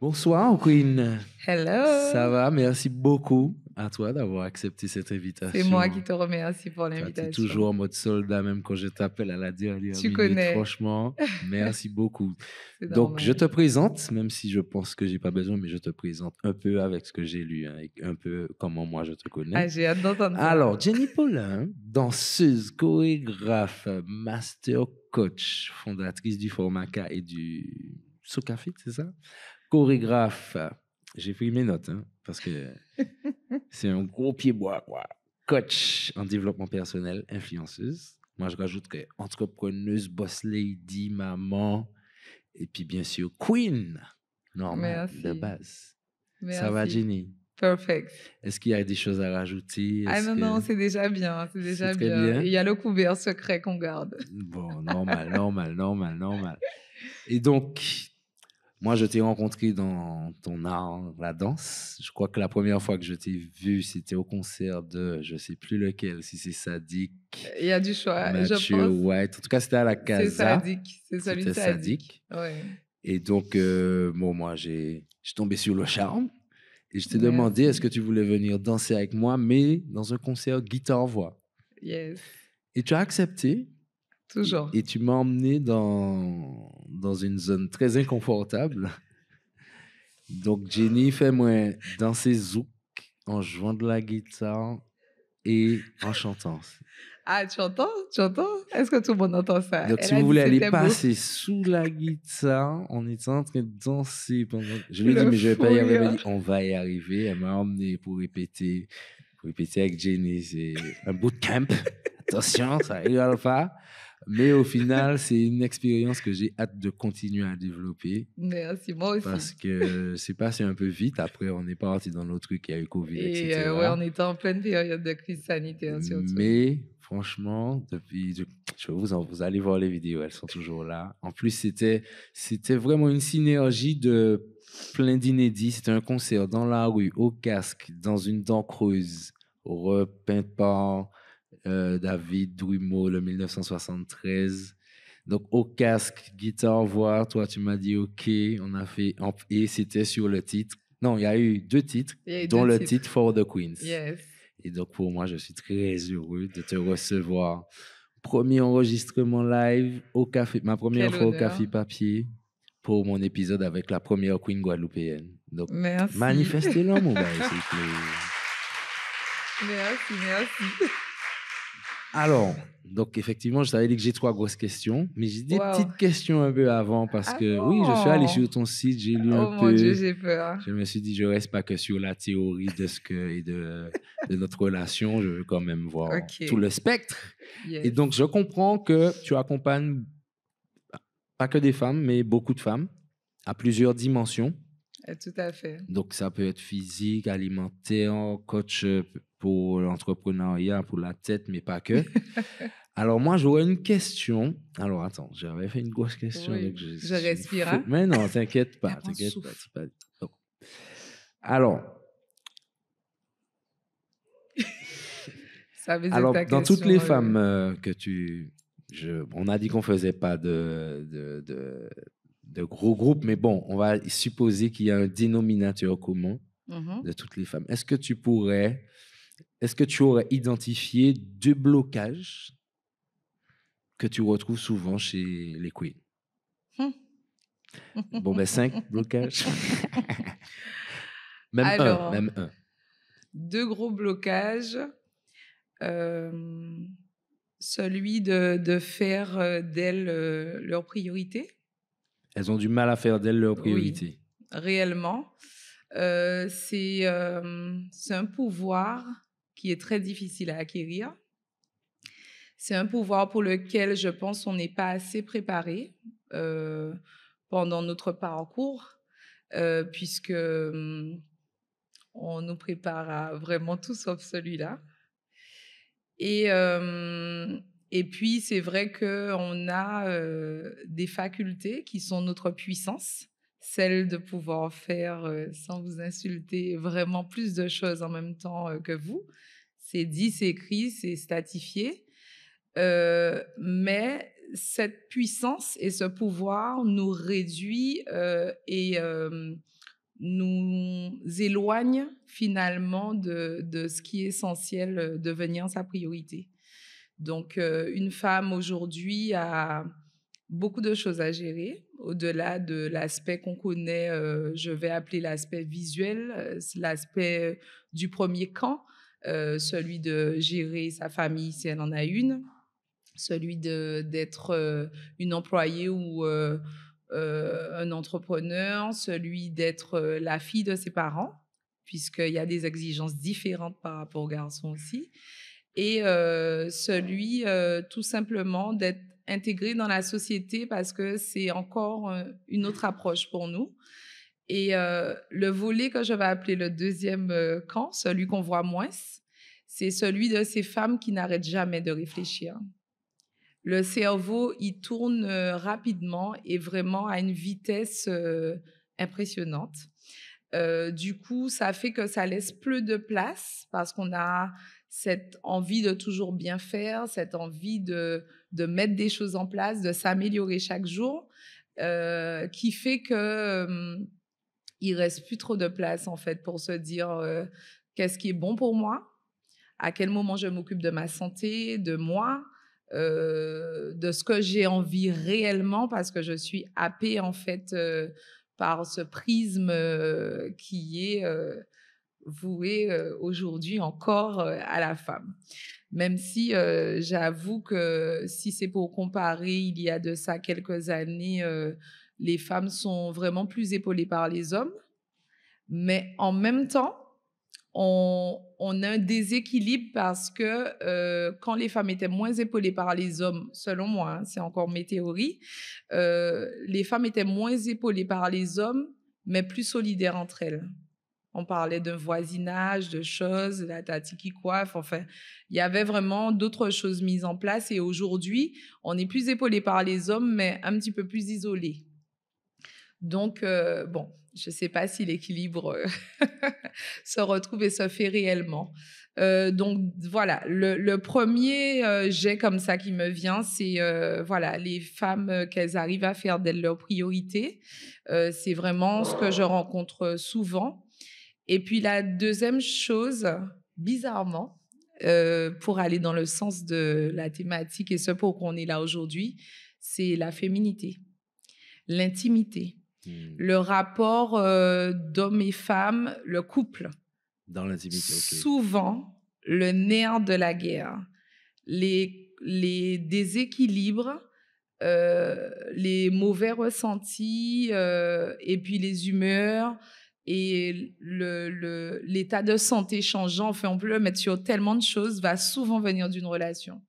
Bonsoir Queen. Hello. Ça va, merci beaucoup à toi d'avoir accepté cette invitation. C'est moi qui te remercie pour l'invitation. Tu es toujours en mode soldat, même quand je t'appelle à la dernière tu Connais. Franchement, merci beaucoup. Donc, je te présente, même si je pense que j'ai pas besoin, mais je te présente un peu avec ce que j'ai lu, hein, un peu comment moi je te connais. Ah, j'ai hâte d'entendre Alors, Jenny Paulin, danseuse, chorégraphe, master coach, fondatrice du Formaca et du Socafit, c'est ça Chorégraphe, j'ai pris mes notes, hein. Parce que c'est un gros pied bois, quoi. Coach en développement personnel, influenceuse. Moi, je rajoute que entrepreneuse, boss lady, maman, et puis bien sûr, queen, normal, Merci. de base. Merci. Ça va, Jenny? Perfect. Est-ce qu'il y a des choses à rajouter Ah non, non, c'est déjà bien, c'est déjà Il y a le couvert secret qu'on garde. Bon, normal, normal, normal, normal. Et donc, moi, je t'ai rencontré dans ton art, la danse. Je crois que la première fois que je t'ai vu, c'était au concert de, je sais plus lequel, si c'est Sadik. Il y a du choix, je pense. En tout cas, c'était à la Casa. C'est Sadik, c'est celui de Sadik. Ouais. Et donc, euh, bon, moi, j'ai, je tombé sur le charme. Et je t'ai demandé, est-ce que tu voulais venir danser avec moi, mais dans un concert guitare-voix. Yes. Et tu as accepté. Toujours. Et tu m'as emmené dans, dans une zone très inconfortable. Donc, Jenny fait moi danser zouk en jouant de la guitare et en chantant. Ah, tu entends? Tu entends? Est-ce que tout le monde entend ça? Donc, si vous voulez aller passer sous la guitare, on étant en train de danser pendant. Je lui ai dit, mais je vais pas y arriver. On va y arriver. Elle m'a emmené pour répéter. répéter avec Jenny. C'est un bootcamp. Attention, ça arrive à mais au final, c'est une expérience que j'ai hâte de continuer à développer. Merci, moi aussi. Parce que euh, c'est passé un peu vite. Après, on est parti dans nos truc il y a eu Covid, Et etc. Euh, on était en pleine période de crise sanitaire, surtout. Mais franchement, depuis, je, vous, en, vous allez voir les vidéos, elles sont toujours là. En plus, c'était, c'était vraiment une synergie de plein d'inédits. C'était un concert dans la rue, au casque, dans une dent creuse, repeinte par euh, David Drumeau, le 1973. Donc, au casque, guitare, voix, toi, tu m'as dit OK, on a fait. Et c'était sur le titre. Non, il y a eu deux titres, dont le titre For the Queens. Yes. Et donc, pour moi, je suis très heureux de te recevoir. Premier enregistrement live au café, ma première fois au café papier pour mon épisode avec la première Queen guadeloupéenne. Donc, manifestez-le, mon gars, s'il vous plaît. Merci, merci. Alors, donc effectivement, je savais que j'ai trois grosses questions, mais j'ai des petites questions un peu avant parce ah que oui, je suis allé sur ton site, j'ai lu oh mon Dieu, j'ai peur. Je me suis dit, je reste pas que sur la théorie de ce que et de, notre relation, je veux quand même voir tout le spectre. Et donc, je comprends que tu accompagnes pas que des femmes, mais beaucoup de femmes à plusieurs dimensions. Euh, tout à fait. Donc, ça peut être physique, alimentaire, coach euh, pour l'entrepreneuriat, pour la tête, mais pas que. Alors, moi, j'aurais une question. Alors, attends, j'avais fait une grosse question. je, respire. Hein. Mais non, t'inquiète pas, t'inquiète pas. Donc. Alors. ça Alors, dans toutes les euh, femmes que tu... Je... on a dit qu'on faisait pas de, de de gros groupes, mais bon, on va supposer qu'il y a un dénominateur commun mhm. de toutes les femmes. Est-ce que tu pourrais, est-ce que tu aurais identifié deux blocages que tu retrouves souvent chez les queens hmm. Bon, ben cinq blocages. même un, même un. Deux gros blocages. Euh, celui de, faire euh, d'elles euh, leur priorité elles ont du mal à faire d'elles leur priorité. Oui, réellement. Euh, euh, c'est un pouvoir qui est très difficile à acquérir. C'est un pouvoir pour lequel je pense on n'est pas assez préparé euh, pendant notre parcours, euh, puisque hum, on nous prépare à vraiment tout sauf celui-là. Et, hum, et puis, c'est vrai qu'on a euh, des facultés qui sont notre puissance, celle de pouvoir faire, euh, sans vous insulter, vraiment plus de choses en même temps euh, que vous. C'est dit, c'est écrit, c'est statifié. mais cette puissance et ce pouvoir nous réduit et nous éloigne finalement de, de ce qui est essentiel devenir sa priorité. Donc, euh, une femme aujourd'hui a beaucoup de choses à gérer, au-delà de l'aspect qu'on connaît, euh, je vais appeler l'aspect visuel, euh, l'aspect du premier camp, celui de gérer sa famille si elle en a une, celui d'être une employée ou un entrepreneur, celui d'être la fille de ses parents, puisqu'il y a des exigences différentes par rapport aux garçons aussi et euh, celui euh, tout simplement d'être intégré dans la société parce que c'est encore euh, une autre approche pour nous. Et le volet que je vais appeler le deuxième camp, celui qu'on voit moins, c'est celui de ces femmes qui n'arrêtent jamais de réfléchir. Le cerveau, il tourne rapidement et vraiment à une vitesse impressionnante. du coup, ça fait que ça laisse peu de place parce qu'on a cette envie de toujours bien faire, cette envie de, de mettre des choses en place, de s'améliorer chaque jour, euh, qui fait que hum, il reste plus trop de place en fait pour se dire euh, qu'est-ce qui est bon pour moi, à quel moment je m'occupe de ma santé, de moi, euh, de ce que j'ai envie réellement parce que je suis happée en fait par ce prisme qui est vouée euh, aujourd'hui encore euh, à la femme. Même si euh, j'avoue que si c'est pour comparer, il y a de ça quelques années, les femmes sont vraiment plus épaulées par les hommes. Mais en même temps, on, on a un déséquilibre parce que quand les femmes étaient moins épaulées par les hommes, selon moi, hein, c'est encore mes théories, les femmes étaient moins épaulées par les hommes, mais plus solidaires entre elles. On parlait d'un voisinage, de choses, la tati qui coiffe. Enfin, il y avait vraiment d'autres choses mises en place. Et aujourd'hui, on est plus épaulé par les hommes, mais un petit peu plus isolé. Donc, euh, bon, je ne sais pas si l'équilibre euh, se retrouve et se fait réellement. Euh, donc voilà, le, premier j'ai jet comme ça qui me vient, c'est voilà les femmes qu'elles arrivent à faire d'elles leur priorité. c'est vraiment ce que je rencontre souvent. Et puis la deuxième chose, bizarrement, euh, pour aller dans le sens de la thématique et ce pour qu'on est là aujourd'hui, c'est la féminité, l'intimité, hmm. le rapport euh, d'hommes et femmes, le couple. Dans l'intimité, Souvent, le nerf de la guerre, les, déséquilibres, euh, les mauvais ressentis et puis les humeurs, et l'état de santé changeant, enfin, on peut le mettre sur tellement de choses, va souvent venir d'une relation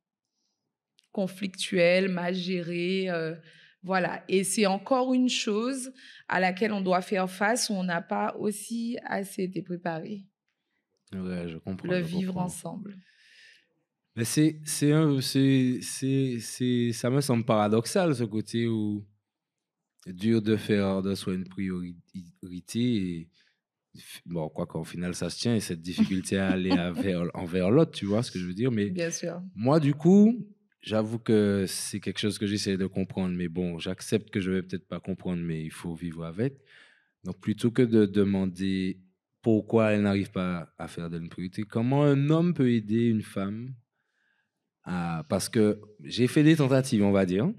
conflictuelle, mal gérée. Euh, voilà. Et c'est encore une chose à laquelle on doit faire face où on n'a pas aussi assez été préparé. Ouais, je comprends. Le vivre ensemble. Mais c'est, c'est, c'est, ça me semble paradoxal ce côté où dur de faire Arda soit une priorité. Et, bon, quoi qu'en final, ça se tient et cette difficulté à aller envers, envers l'autre, tu vois ce que je veux dire. Mais Bien sûr. moi, du coup, j'avoue que c'est quelque chose que j'essaie de comprendre. Mais bon, j'accepte que je vais peut-être pas comprendre, mais il faut vivre avec. Donc, plutôt que de demander pourquoi elle n'arrive pas à faire d'elle une priorité, comment un homme peut aider une femme à... Parce que j'ai fait des tentatives, on va dire.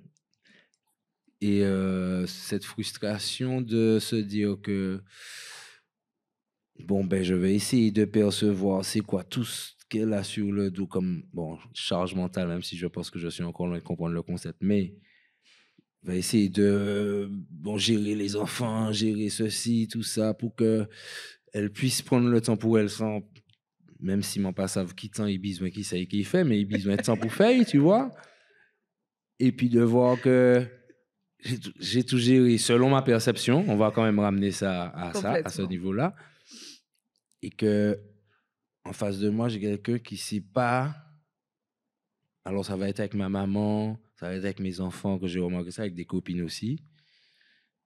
Et euh, cette frustration de se dire que, bon, ben, je vais essayer de percevoir c'est quoi tout ce qu'elle a sur le dos comme, bon, charge mentale, même si je pense que je suis encore loin de comprendre le concept, mais va essayer de bon, gérer les enfants, gérer ceci, tout ça, pour que elle puisse prendre le temps pour elle sans, même si m'en passe à qui temps il besoin, qui sait qui fait, mais il besoin de temps pour faire, tu vois. Et puis de voir que j'ai tout géré selon ma perception, on va quand même ramener ça à, ça, à ce niveau-là. Et que, en face de moi, j'ai quelqu'un qui ne sait pas. Alors, ça va être avec ma maman, ça va être avec mes enfants, que j'ai remarqué ça, avec des copines aussi,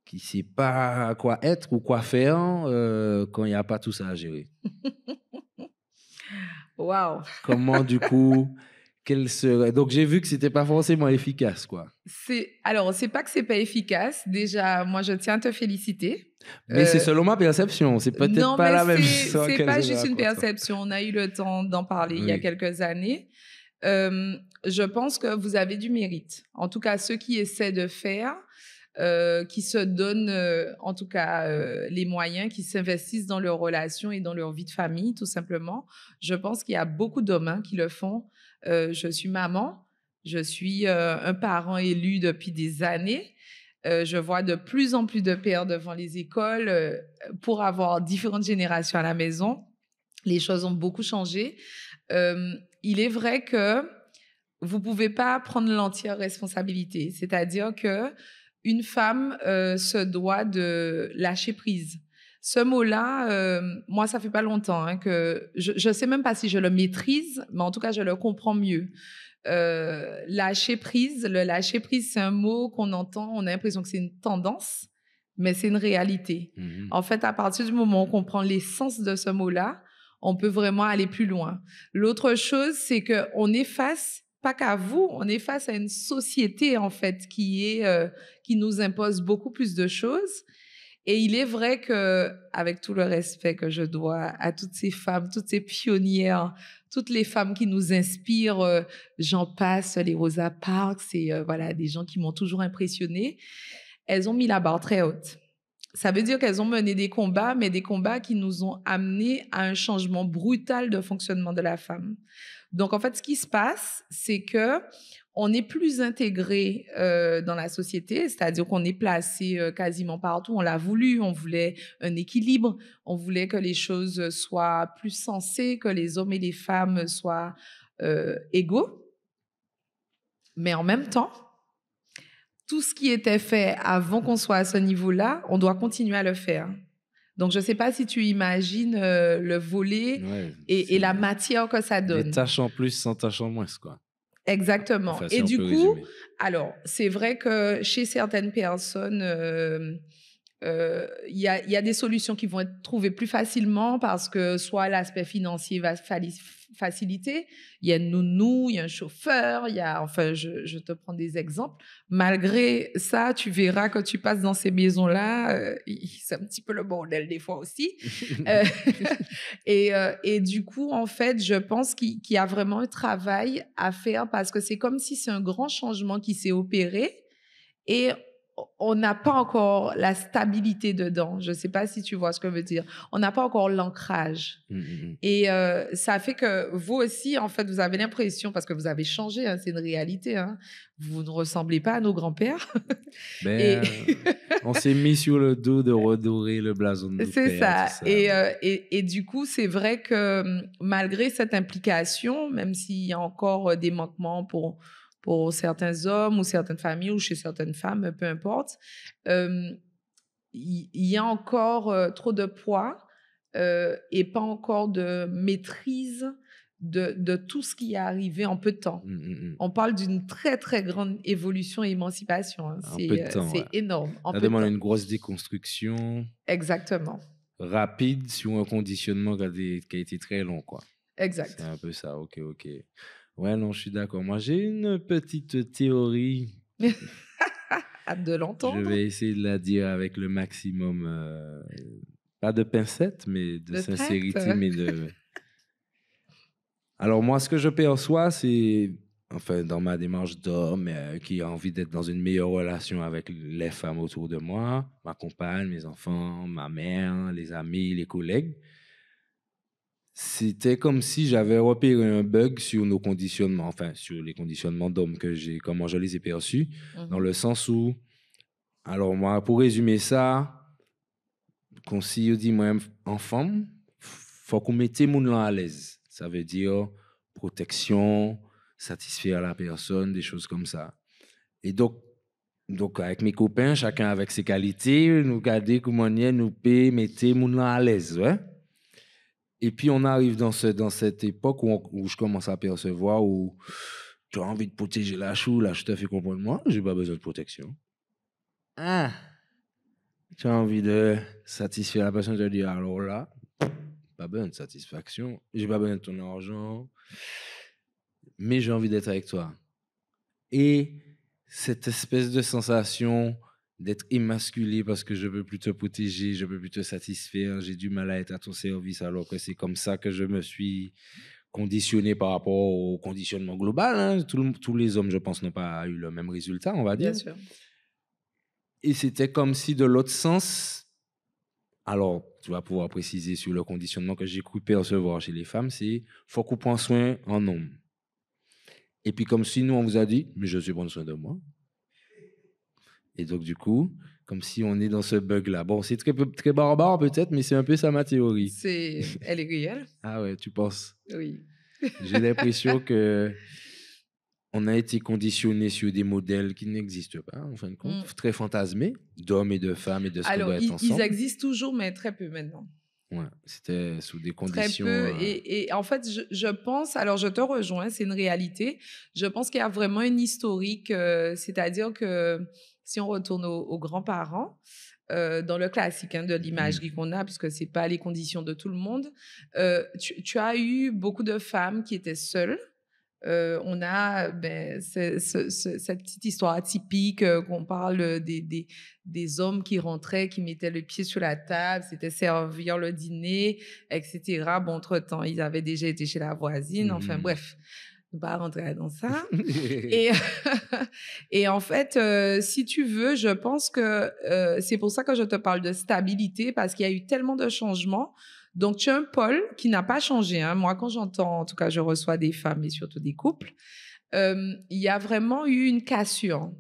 qui ne sait pas quoi être ou quoi faire euh, quand il n'y a pas tout ça à gérer. Waouh! Comment, du coup. Donc j'ai vu que c'était pas forcément efficace, quoi. C'est alors c'est pas que c'est pas efficace. Déjà, moi je tiens à te féliciter. Mais c'est euh, selon ma perception, c'est euh, peut-être pas la même chose. C'est pas juste une perception. On a eu le temps d'en parler il y a quelques années. Euh, je pense que vous avez du mérite. En tout cas, ceux qui essaient de faire, qui se donnent, en tout cas, les moyens, qui s'investissent dans leurs relations et dans leur vie de famille, tout simplement. Je pense qu'il y a beaucoup d'hommes hein, qui le font euh, je suis maman, je suis euh, un parent élu depuis des années. Euh, je vois de plus en plus de pères devant les écoles pour avoir différentes générations à la maison. Les choses ont beaucoup changé. il est vrai que vous pouvez pas prendre l'entière responsabilité, c'est-à-dire que une femme se doit de lâcher prise ce mot-là, euh, moi, ça fait pas longtemps hein, que je ne sais même pas si je le maîtrise, mais en tout cas, je le comprends mieux. Euh, lâcher prise, le lâcher prise, c'est un mot qu'on entend, on a l'impression que c'est une tendance, mais c'est une réalité. Mhm. En fait, à partir du moment où on comprend l'essence de ce mot-là, on peut vraiment aller plus loin. L'autre chose, c'est que est face pas qu'à vous, on est face à une société en fait qui est euh, qui nous impose beaucoup plus de choses et il est vrai que, avec tout le respect que je dois à toutes ces femmes, toutes ces pionnières, toutes les femmes qui nous inspirent, euh, j'en passe, les Rosa Parks, et euh, voilà, des gens qui m'ont toujours impressionnée, elles ont mis la barre très haute. Ça veut dire qu'elles ont mené des combats, mais des combats qui nous ont amenés à un changement brutal de fonctionnement de la femme. Donc, en fait, ce qui se passe, c'est que on est plus intégré euh, dans la société, c'est-à-dire qu'on est placé euh, quasiment partout. On l'a voulu, on voulait un équilibre, on voulait que les choses soient plus sensées, que les hommes et les femmes soient euh, égaux. Mais en même temps, tout ce qui était fait avant qu'on soit à ce niveau-là, on doit continuer à le faire. Donc, je ne sais pas si tu imagines le volet et, la matière que ça donne. Les tâches en plus sans tâches en moins, quoi. Exactement. et du coup, alors, c'est vrai que chez certaines personnes, euh, euh, il y, a, des solutions qui vont être trouvées plus facilement parce que soit l'aspect financier va facilité. Il y a une nounou, il y a un chauffeur, il y a, enfin, je, te prends des exemples. Malgré ça, tu verras quand tu passes dans ces maisons-là, euh, c'est un petit peu le bordel des fois aussi. Euh, euh, et, du coup, en fait, je pense qu'il y a vraiment un travail à faire parce que c'est comme si c'est un grand changement qui s'est opéré et on n'a pas encore la stabilité dedans. Je ne sais pas si tu vois ce que je veux dire. On n'a pas encore l'ancrage. Mmh, mmh, mmh. Et euh, ça fait que vous aussi, en fait, vous avez l'impression, parce que vous avez changé, hein, c'est une réalité, hein. vous ne ressemblez pas à nos grands-pères. Mais ben, euh, on s'est mis sur le dos de redorer le blason de nos C'est ça. Euh, et, du coup, c'est vrai que hum, malgré cette implication, même s'il y a encore des manquements pour pour certains hommes ou certaines familles ou chez certaines femmes, peu importe, il y, a encore euh, trop de poids euh, et pas encore de maîtrise de, tout ce qui est arrivé en peu de temps. Mmh, mmh, mmh. On parle d'une très, très grande évolution et émancipation. Hein. C'est euh, énorme. En Ça peu demande une grosse déconstruction. Exactement. Rapide sur un conditionnement qui a, a été très long, quoi. Exact. C'est un peu ça, ok, ok. Ouais, non, je suis d'accord. Moi, j'ai une petite théorie. Hâte de l'entendre. Je vais essayer de la dire avec le maximum, euh, pas de pincette, mais de, sincérité. Mais de... Alors, moi, ce que je perçois, c'est, enfin, dans ma démarche d'homme euh, qui a envie d'être dans une meilleure relation avec les femmes autour de moi, ma compagne, mes enfants, ma mère, les amis, les collègues, c'était comme si j'avais repéré un bug sur nos conditionnements, enfin sur les conditionnements d'hommes que j'ai, comment je les ai perçus, mhm. dans le sens où, alors moi, pour résumer ça, quand si je dis moi-même enfant, faut qu'on mette mon à l'aise. Ça veut dire protection, satisfaire la personne, des choses comme ça. Et donc, donc avec mes copains, chacun avec ses qualités, nous garder comment nous paie mettez mon à l'aise, ouais? Et puis on arrive dans, ce, dans cette époque où, je commence à percevoir où tu as envie de protéger la chou, la je te fais comprendre moi, j'ai pas besoin de protection. Ah. Tu as envie de satisfaire la personne, de dire alors là, pas besoin de satisfaction, j'ai pas besoin de ton argent, mais j'ai envie d'être avec toi. Et cette espèce de sensation d'être émasculé parce que je ne veux plus te protéger, je ne veux plus te satisfaire, j'ai du mal à être à ton service alors que c'est comme ça que je me suis conditionné par rapport au conditionnement global. Hein. tous les hommes, je pense, n'ont pas eu le même résultat, on va dire. Et c'était comme si de l'autre sens, alors tu vas pouvoir préciser sur le conditionnement que j'ai cru percevoir chez les femmes, c'est faut qu'on prenne soin en homme. Et puis comme si nous, on vous a dit, mais je suis prendre soin de moi, et donc, du coup, comme si on est dans ce bug-là. Bon, c'est très, très barbare peut-être, mais c'est un peu ça ma théorie. C'est... Elle est réelle. ah ouais, tu penses Oui. J'ai l'impression que on a été conditionné sur des modèles qui n'existent pas, en fin de compte, mm. très fantasmés, d'hommes et de femmes et de ce qu'on doit être ils, ensemble. ils existent toujours, mais très peu maintenant. Ouais, c'était sous des conditions. Très peu. Euh, et, en fait, je, pense, alors je te rejoins, c'est une réalité. Je pense qu'il y a vraiment une historique, euh, c'est-à-dire que si on retourne aux, grands-parents, euh, dans le classique hein, de l'imagerie mmh. qu'on a, puisque ce n'est pas les conditions de tout le monde, euh, tu, as eu beaucoup de femmes qui étaient seules. Euh, on a ben, cette petite histoire atypique qu'on parle des, des, hommes qui rentraient, qui mettaient le pied sur la table, c'était servir le dîner, etc. Bon, entre-temps, ils avaient déjà été chez la voisine, enfin mmh. bref ne pas rentrer dans ça. et, en fait, euh, si tu veux, je pense que euh, c'est pour ça que je te parle de stabilité, parce qu'il y a eu tellement de changements. Donc, tu as un pôle qui n'a pas changé. Hein. Moi, quand j'entends, en tout cas, je reçois des femmes et surtout des couples, euh, il y a vraiment eu une cassure.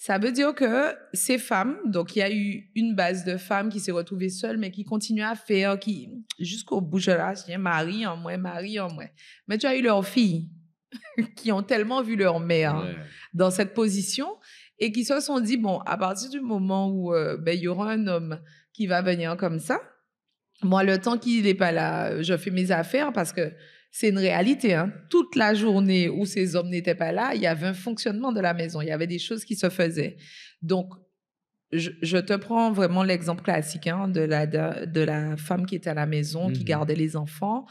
Ça veut dire que ces femmes, donc il y a eu une base de femmes qui s'est retrouvée seule, mais qui continue à faire, qui jusqu'au bout là, je Marie en moi, Marie en moi. Mais tu as eu leur fille. qui ont tellement vu leur mère dans cette position et qui se sont dit, bon, à partir du moment où euh, ben, il y aura un homme qui va venir comme ça, moi, le temps qu'il n'est pas là, je fais mes affaires parce que c'est une réalité. Hein. Toute la journée où ces hommes n'étaient pas là, il y avait un fonctionnement de la maison, il y avait des choses qui se faisaient. Donc, je, te prends vraiment l'exemple classique hein, de, la, de, la femme qui était à la maison, qui mmh gardait les enfants.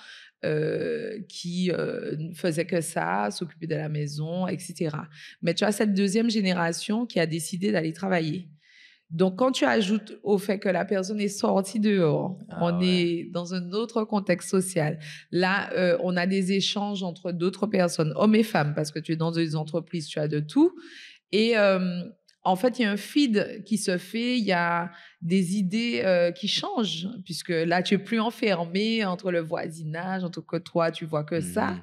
Euh, qui euh, ne faisait que ça, s'occuper de la maison, etc. Mais tu as cette deuxième génération qui a décidé d'aller travailler. Donc, quand tu ajoutes au fait que la personne est sortie dehors, ah on est dans un autre contexte social. Là, euh, on a des échanges entre d'autres personnes, hommes et femmes, parce que tu es dans des entreprises, tu as de tout. Et, en fait, il y a un feed qui se fait, il y a des idées euh, qui changent, puisque là, tu es plus enfermé entre le voisinage, entre que toi, tu vois que ça, mhm.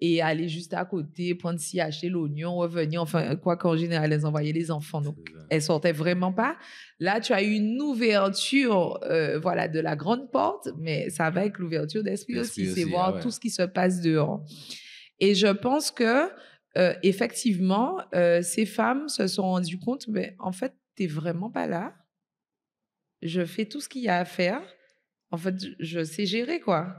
et aller juste à côté, prendre si acheter l'oignon, revenir, enfin, quoi qu'en général, elles envoyaient les enfants, donc elles sortaient vraiment pas. Là, tu as une ouverture, euh, voilà, de la grande porte, mais ça va avec l'ouverture d'esprit aussi, c'est voir ah tout ce qui se passe dehors. Et je pense que euh, effectivement, euh, ces femmes se sont rendues compte, mais en fait, tu n'es vraiment pas là. Je fais tout ce qu'il y a à faire. En fait, je sais gérer, quoi.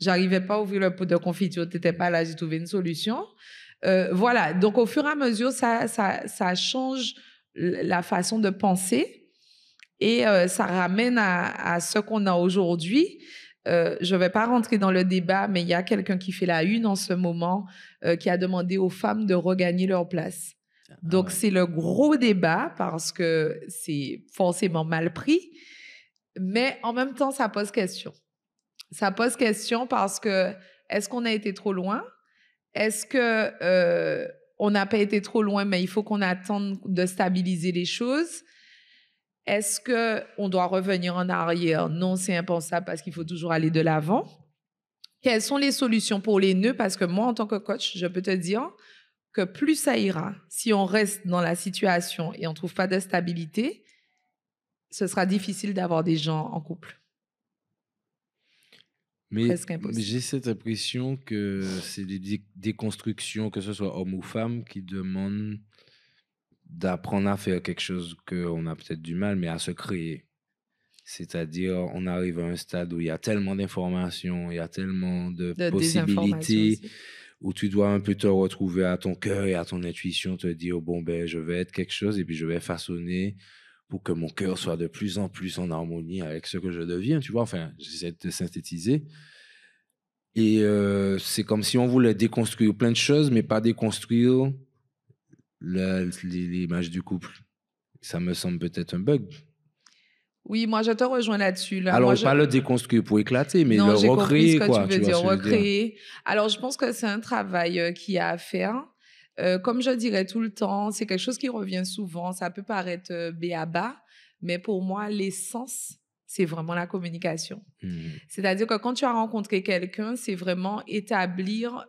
J'arrivais pas à ouvrir le pot de confiture, tu n'étais pas là, j'ai trouvé une solution. Euh, voilà, donc au fur et à mesure, ça, change la façon de penser et ça ramène à ce qu'on a aujourd'hui. Euh, je ne vais pas rentrer dans le débat, mais il y a quelqu'un qui fait la une en ce moment euh, qui a demandé aux femmes de regagner leur place. Ah Donc c'est le gros débat parce que c'est forcément mal pris, mais en même temps ça pose question. Ça pose question parce que est-ce qu'on a été trop loin Est-ce que euh, on n'a pas été trop loin, mais il faut qu'on attende de stabiliser les choses est-ce que on doit revenir en arrière Non, c'est impensable parce qu'il faut toujours aller de l'avant. Quelles sont les solutions pour les nœuds Parce que moi, en tant que coach, je peux te dire que plus ça ira, si on reste dans la situation et on ne trouve pas de stabilité, ce sera difficile d'avoir des gens en couple. Mais, j'ai cette impression que c'est des déconstructions, que ce soit homme ou femme, qui demandent d'apprendre à faire quelque chose qu'on a peut-être du mal, mais à se créer. C'est-à-dire, on arrive à un stade où il y a tellement d'informations, il y a tellement de, possibilités, où tu dois un peu te retrouver à ton cœur et à ton intuition, te dire, bon, ben, je vais être quelque chose et puis je vais façonner pour que mon cœur soit de plus en plus en harmonie avec ce que je deviens, tu vois. Enfin, j'essaie de synthétiser. Et euh, c'est comme si on voulait déconstruire plein de choses, mais pas déconstruire le, l'image du couple. Ça me semble peut-être un bug. Oui, moi je te rejoins là-dessus. Alors, pas le déconstruire pour éclater, mais le recréer. ce que tu veux dire, recréer. Alors, je pense que c'est un travail qui euh, qu'il y a à faire. Euh, comme je dirais tout le temps, c'est quelque chose qui revient souvent. Ça peut paraître à euh, béaba, mais pour moi, l'essence, c'est vraiment la communication. Hmm. C'est-à-dire que quand tu as rencontré quelqu'un, c'est vraiment établir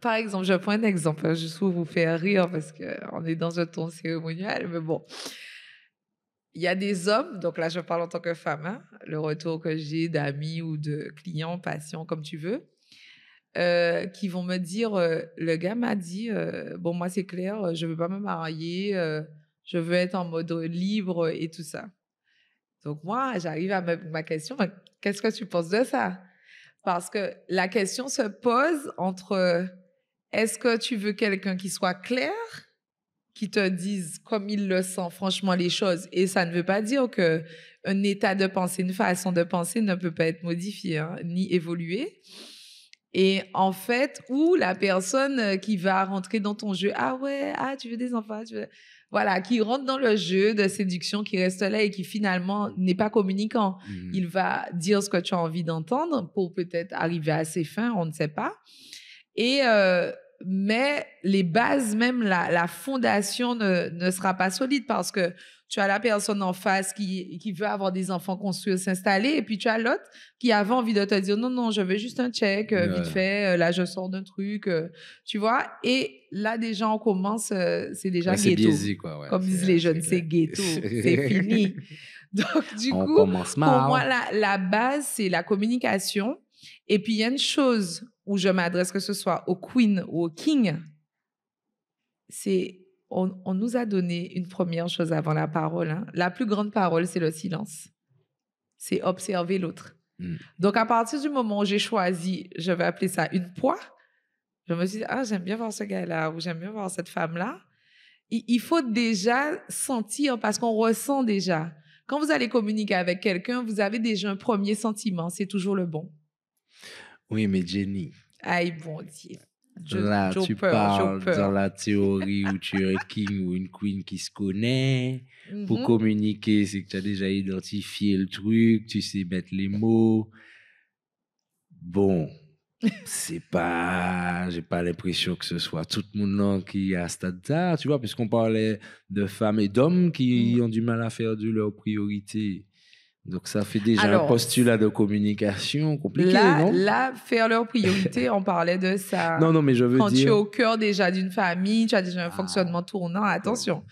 par exemple, je prends un exemple, hein, je souhaite vous faire rire parce qu'on est dans un ton cérémonial, mais bon. Il y a des hommes, donc là je parle en tant que femme, hein, le retour que j'ai d'amis ou de clients, patients, comme tu veux, euh, qui vont me dire, euh, le gars m'a dit, euh, bon moi c'est clair, je ne veux pas me marier, je veux être en mode libre et tout ça. Donc moi j'arrive à ma question, qu'est-ce que tu penses de ça parce que la question se pose entre est-ce que tu veux quelqu'un qui soit clair, qui te dise comme il le sent franchement les choses, et ça ne veut pas dire que un état de pensée, une façon de penser ne peut pas être modifiée hein, ni évoluer. Et en fait, ou la personne qui va rentrer dans ton jeu, ah ouais, ah tu veux des enfants, tu veux voilà, qui rentre dans le jeu de séduction, qui reste là et qui finalement n'est pas communicant. Mhm. Il va dire ce que tu as envie d'entendre pour peut-être arriver à ses fins, on ne sait pas. Et euh, mais les bases, même la, la fondation ne, sera pas solide parce que tu as la personne en face qui, qui veut avoir des enfants, construire, s'installer, et puis tu as l'autre qui avait envie de te dire non, non, je veux juste un check, euh, vite fait, euh, là je sors d'un truc, euh, tu vois. Et là déjà on commence, c'est déjà ouais, ghetto. quoi, Comme disent les jeunes, c'est ghetto, c'est fini. Donc du coup, pour moi la, la base c'est la communication. Et puis il y a une chose où je m'adresse que ce soit au queen ou au king, c'est on, nous a donné une première chose avant la parole. Hein. La plus grande parole, c'est le silence. C'est observer l'autre. Hmm. Donc, à partir du moment où j'ai choisi, je vais appeler ça une poids, je me suis dit, ah, j'aime bien voir ce gars-là ou j'aime bien voir cette femme-là. Il, faut déjà sentir parce qu'on ressent déjà. Quand vous allez communiquer avec quelqu'un, vous avez déjà un premier sentiment. C'est toujours le bon. Oui, mais Jenny. Aïe, bon Dieu là, tu parles dans la théorie où tu es un king ou une queen qui se connaît. Mhm. Pour communiquer, c'est que tu as déjà identifié le truc, tu sais mettre les mots. Bon, c'est pas, j'ai pas l'impression que ce soit tout le monde qui est à stade tu vois, puisqu'on parlait de femmes et d'hommes qui mm. ont du mal à faire de leurs priorités. Donc ça fait déjà un postulat de communication compliqué, non Là, faire leur priorité, on parlait de ça. Non, non, mais je veux Quand tu es au cœur déjà d'une famille, tu as déjà un ah. fonctionnement tournant, attention.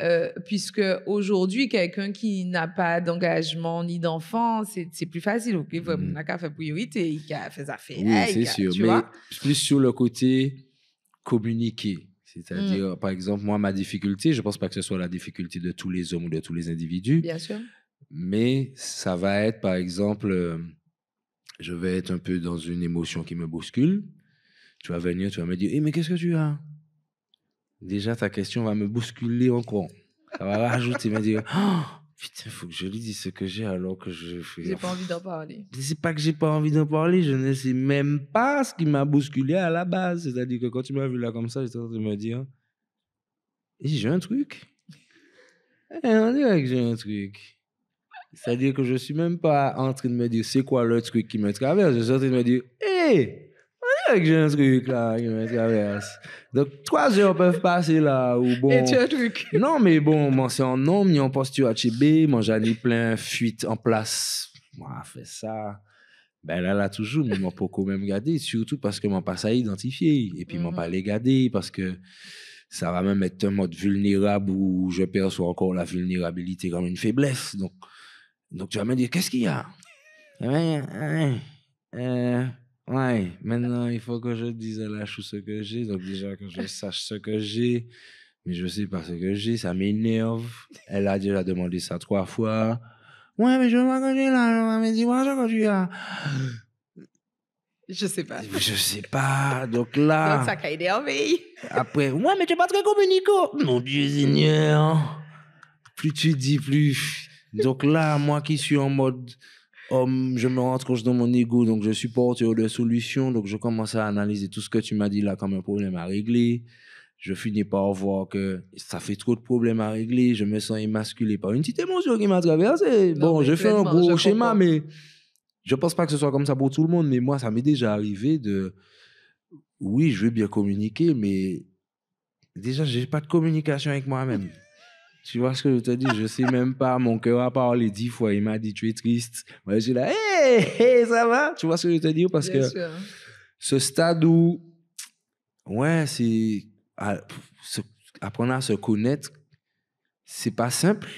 Euh, puisque aujourd'hui, quelqu'un qui n'a pas d'engagement ni d'enfant, c'est plus facile. Ok, mm. il n'a qu'à faire priorité, il a fait ça, Oui, c'est sûr. mais plus sur le côté communiquer. C'est-à-dire, mm. par exemple, moi, ma difficulté, je ne pense pas que ce soit la difficulté de tous les hommes ou de tous les individus. Bien sûr mais ça va être, par exemple, euh, je vais être un peu dans une émotion qui me bouscule. Tu vas venir, tu vas me dire, eh, mais qu'est-ce que tu as Déjà, ta question va me bousculer encore. Ça va rajouter, me dire, oh, putain, il faut que je lui dise ce que j'ai alors que je J'ai pas envie d'en parler. C'est pas que j'ai pas envie d'en parler, je ne sais même pas ce qui m'a bousculé à la base. C'est-à-dire que quand tu m'as vu là comme ça, j'étais en train de me dire, eh, j'ai un truc. Et eh, on dirait que j'ai un truc. C'est-à-dire que je suis même pas en train de me dire c'est quoi le truc qui me traverse. Je suis en train de me dire, hé, hey, que j'ai un truc là qui me traverse. Donc, trois heures peuvent passer là ou bon. Et tu as un truc. Non, mais bon, moi, c'est en nom ni en posture HB, moi, j'ai plein, fuite en place. Moi, fait ça. Ben là, là, toujours, mais moi, pas quand même garder, surtout parce que moi, pas ça identifié Et puis, moi, mhm. pas les garder parce que ça va même être un mode vulnérable où je perçois encore la vulnérabilité comme une faiblesse. Donc, donc tu vas me dire, qu'est-ce qu'il y a euh, Ouais, maintenant il faut que je dise à la chou ce que j'ai. Donc déjà que je sache ce que j'ai, mais je sais pas ce que j'ai, ça m'énerve. Elle a déjà demandé ça trois fois. Ouais, mais je vois que j'ai là, mais dit, moi ce que tu as. Je sais pas. Je sais pas. Donc là. Donc ça a énervé. Après, ouais, mais tu es pas très communicant. Mon Dieu Seigneur. Plus tu dis, plus donc là, moi qui suis en mode homme, je me retrouve dans mon ego, donc je supporte de solutions, donc je commence à analyser tout ce que tu m'as dit là comme un problème à régler. Je finis par voir que ça fait trop de problèmes à régler, je me sens émasculé par une petite émotion qui m'a traversé. bon, je fais un gros schéma, mais je pense pas que ce soit comme ça pour tout le monde, mais moi, ça m'est déjà arrivé de. Oui, je veux bien communiquer, mais déjà, j'ai pas de communication avec moi-même. Tu vois ce que je te dis Je sais même pas. Mon cœur a parlé dix fois. Il m'a dit tu es triste. Moi je suis là, hé, ça va Tu vois ce que je te dis Parce que ce stade où, ouais, c'est apprendre à se connaître, c'est pas simple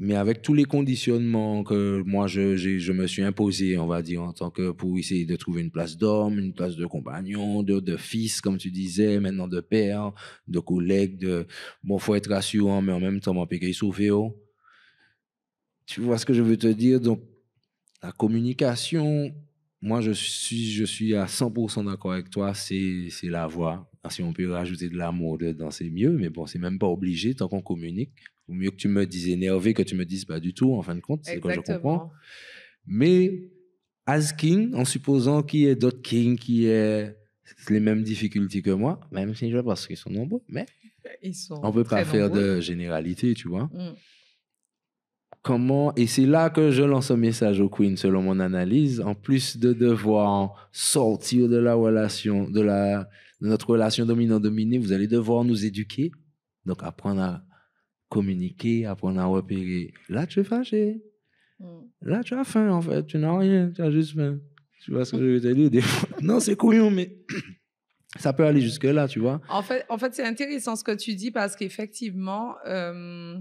mais avec tous les conditionnements que moi je, je, me suis imposé, on va dire, en tant que pour essayer de trouver une place d'homme, une place de compagnon, de, fils, comme tu disais, maintenant de père, de collègue, de bon, faut être rassurant, mais en même temps, mon péché souffert. Oh. Tu vois ce que je veux te dire? Donc, la communication, moi je suis, je suis à 100% d'accord avec toi, c'est la voie. si on peut rajouter de l'amour dedans, c'est mieux, mais bon, c'est même pas obligé tant qu'on communique vaut mieux que tu me dises énervé que tu me dises pas du tout, en fin de compte, c'est quoi je comprends. Mais as king, en supposant qu'il y ait d'autres kings qui aient les mêmes difficultés que moi, même si je pense qu'ils sont nombreux, mais Ils sont on ne peut pas faire de généralité, tu vois. Mm. Comment, et c'est là que je lance un message aux queens, selon mon analyse, en plus de devoir sortir de la relation, de, la, de notre relation dominant-dominé, vous allez devoir nous éduquer, donc apprendre à communiquer, apprendre à repérer. Là, tu es fâché. Mm. Là, tu as faim, en fait. Tu n'as rien, tu as juste faim. Tu vois ce que je veux te dire des fois. Non, c'est couillon, mais ça peut aller jusque-là, tu vois. En fait, en fait c'est intéressant ce que tu dis parce qu'effectivement, euh,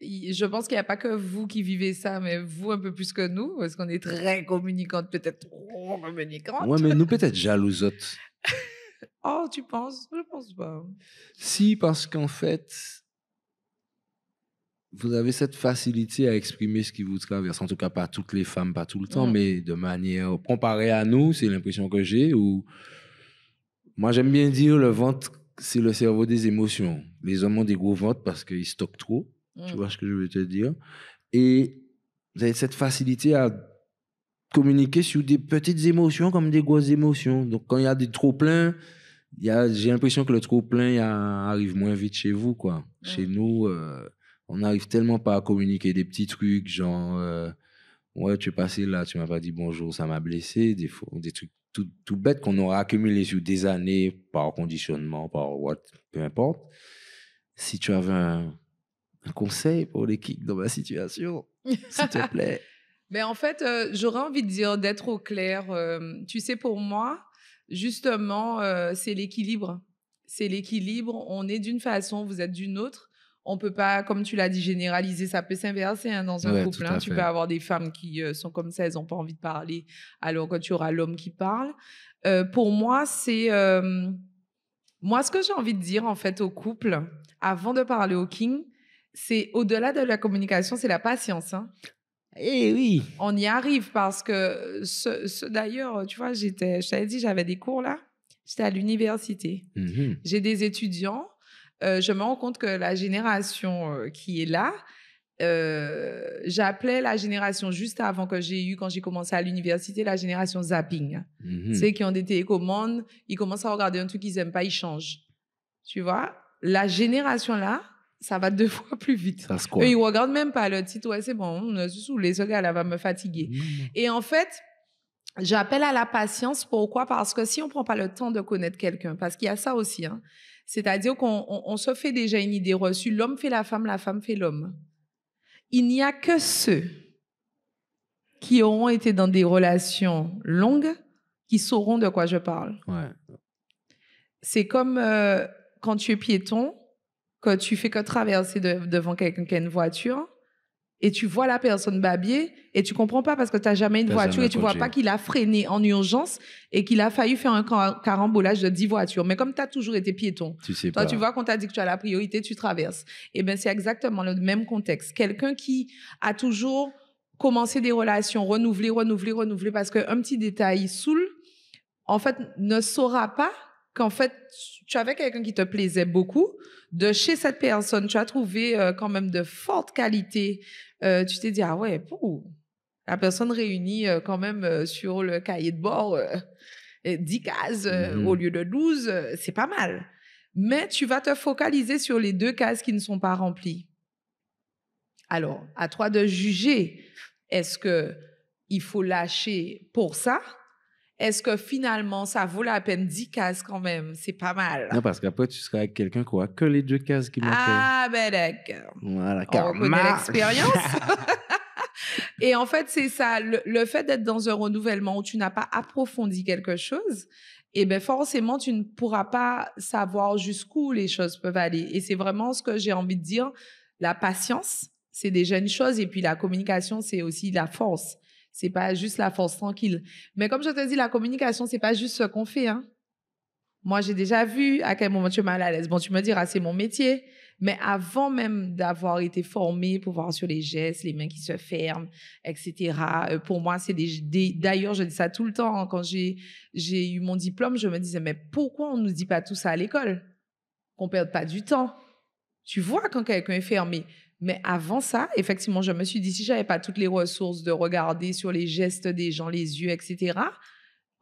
je pense qu'il n'y a pas que vous qui vivez ça, mais vous un peu plus que nous, parce qu'on est très communicantes, peut-être trop communicantes. Oui, mais nous, peut-être autres oh, tu penses Je pense pas. Si, parce qu'en fait, vous avez cette facilité à exprimer ce qui vous traverse. En tout cas, pas toutes les femmes, pas tout le temps, mais de manière comparée à nous, c'est l'impression que j'ai. Ou moi, j'aime bien dire le ventre, c'est le cerveau des émotions. Les hommes ont des gros ventres parce qu'ils stockent trop. Tu mm. vois ce que je veux te dire Et vous avez cette facilité à communiquer sur des petites émotions comme des grosses émotions. Donc, quand il y a des trop pleins, j'ai l'impression que le trop plein arrive moins vite chez vous, quoi. Mm. Chez nous. Euh, on n'arrive tellement pas à communiquer des petits trucs, genre, euh, ouais, tu es passé là, tu m'as pas dit bonjour, ça m'a blessé, des, des trucs tout, tout bêtes qu'on aura accumulés sur des années par conditionnement, par what, peu importe. Si tu avais un, conseil pour l'équipe dans ma situation, s'il te plaît. Mais ben, en fait, euh, j'aurais envie de dire d'être au clair. Euh, tu sais, pour moi, justement, c'est l'équilibre. C'est l'équilibre. On est d'une façon, vous êtes d'une autre on peut pas, comme tu l'as dit, généraliser, ça peut s'inverser hein, dans un couple. Hein. tu peux avoir des femmes qui euh, sont comme ça, elles n'ont pas envie de parler, alors quand tu auras l'homme qui parle. Euh, pour moi, c'est... Euh, moi, ce que j'ai envie de dire, en fait, au couple, avant de parler au king, c'est au-delà de la communication, c'est la patience. Hein. Eh oui. On y arrive parce que, ce, d'ailleurs, tu vois, j'étais, je t'avais dit, j'avais des cours là. J'étais à l'université. Mmh j'ai des étudiants euh, je me rends compte que la génération euh, qui est là, euh, j'appelais la génération juste avant que j'ai eu, quand j'ai commencé à l'université, la génération zapping. c'est mhm. Ceux qui ont des télécommandes, ils commencent à regarder un truc qu'ils n'aiment pas, ils changent. Tu vois La génération là, ça va deux fois plus vite. Ça se ils regardent même pas le titre. c'est bon, ce gars-là va me fatiguer. Et en fait, j'appelle à la patience. Pourquoi Parce que si on ne prend pas le temps de connaître quelqu'un, parce qu'il y a ça aussi, hein. C'est-à-dire qu'on se fait déjà une idée reçue, l'homme fait la femme, la femme fait l'homme. Il n'y a que ceux qui auront été dans des relations longues qui sauront de quoi je parle. C'est comme euh, quand tu es piéton, que tu fais que traverser devant quelqu'un qui a une voiture, et tu vois la personne babier et tu comprends pas parce que tu n'as jamais une voiture et tu vois pas qu'il a freiné en urgence et qu'il a failli faire un carambolage de 10 voitures. Mais comme tu as toujours été piéton, tu sais toi, tu vois qu'on t'a dit que tu as la priorité, tu traverses. Et eh bien, c'est exactement le même contexte. Quelqu'un qui a toujours commencé des relations, renouvelé, renouvelé, renouvelé, parce qu'un petit détail saoule, en fait, ne saura pas qu'en fait, tu avais quelqu'un qui te plaisait beaucoup. De chez cette personne, tu as trouvé euh, quand même de fortes qualités euh, tu t'es dit, ah ouais, la personne réunie euh, quand même euh, sur le cahier de bord 10 cases au mmh. lieu de 12, c'est pas mal. Mais tu vas te focaliser sur les deux cases qui ne sont pas remplies. Alors, à toi de juger, est-ce qu'il faut lâcher pour ça est-ce que finalement, ça vaut la peine 10 cases quand même? C'est pas mal. Non, parce qu'après, tu seras avec quelqu'un qui aura que les deux cases qui manquent. Ah, ben d'accord. Voilà, car On l'expérience. Et en fait, c'est ça. Le, fait d'être dans un renouvellement où tu n'as pas approfondi quelque chose, eh bien, forcément, tu ne pourras pas savoir jusqu'où les choses peuvent aller. Et c'est vraiment ce que j'ai envie de dire. La patience, c'est déjà une chose. Et puis la communication, c'est aussi la force. C'est pas juste la force tranquille. Mais comme je te dis, la communication, c'est pas juste ce qu'on fait. Hein. Moi, j'ai déjà vu à quel moment tu es mal à l'aise. Bon, tu me diras, c'est mon métier. Mais avant même d'avoir été formé pour voir sur les gestes, les mains qui se ferment, etc., euh, pour moi, c'est des, D'ailleurs, je dis ça tout le temps. Hein, quand j'ai, eu mon diplôme, je me disais, mais pourquoi on ne nous dit pas tout ça à l'école Qu'on ne perde pas du temps. Tu vois quand quelqu'un est fermé. Mais avant ça, effectivement, je me suis dit, si j'avais pas toutes les ressources de regarder sur les gestes des gens, les yeux, etc.,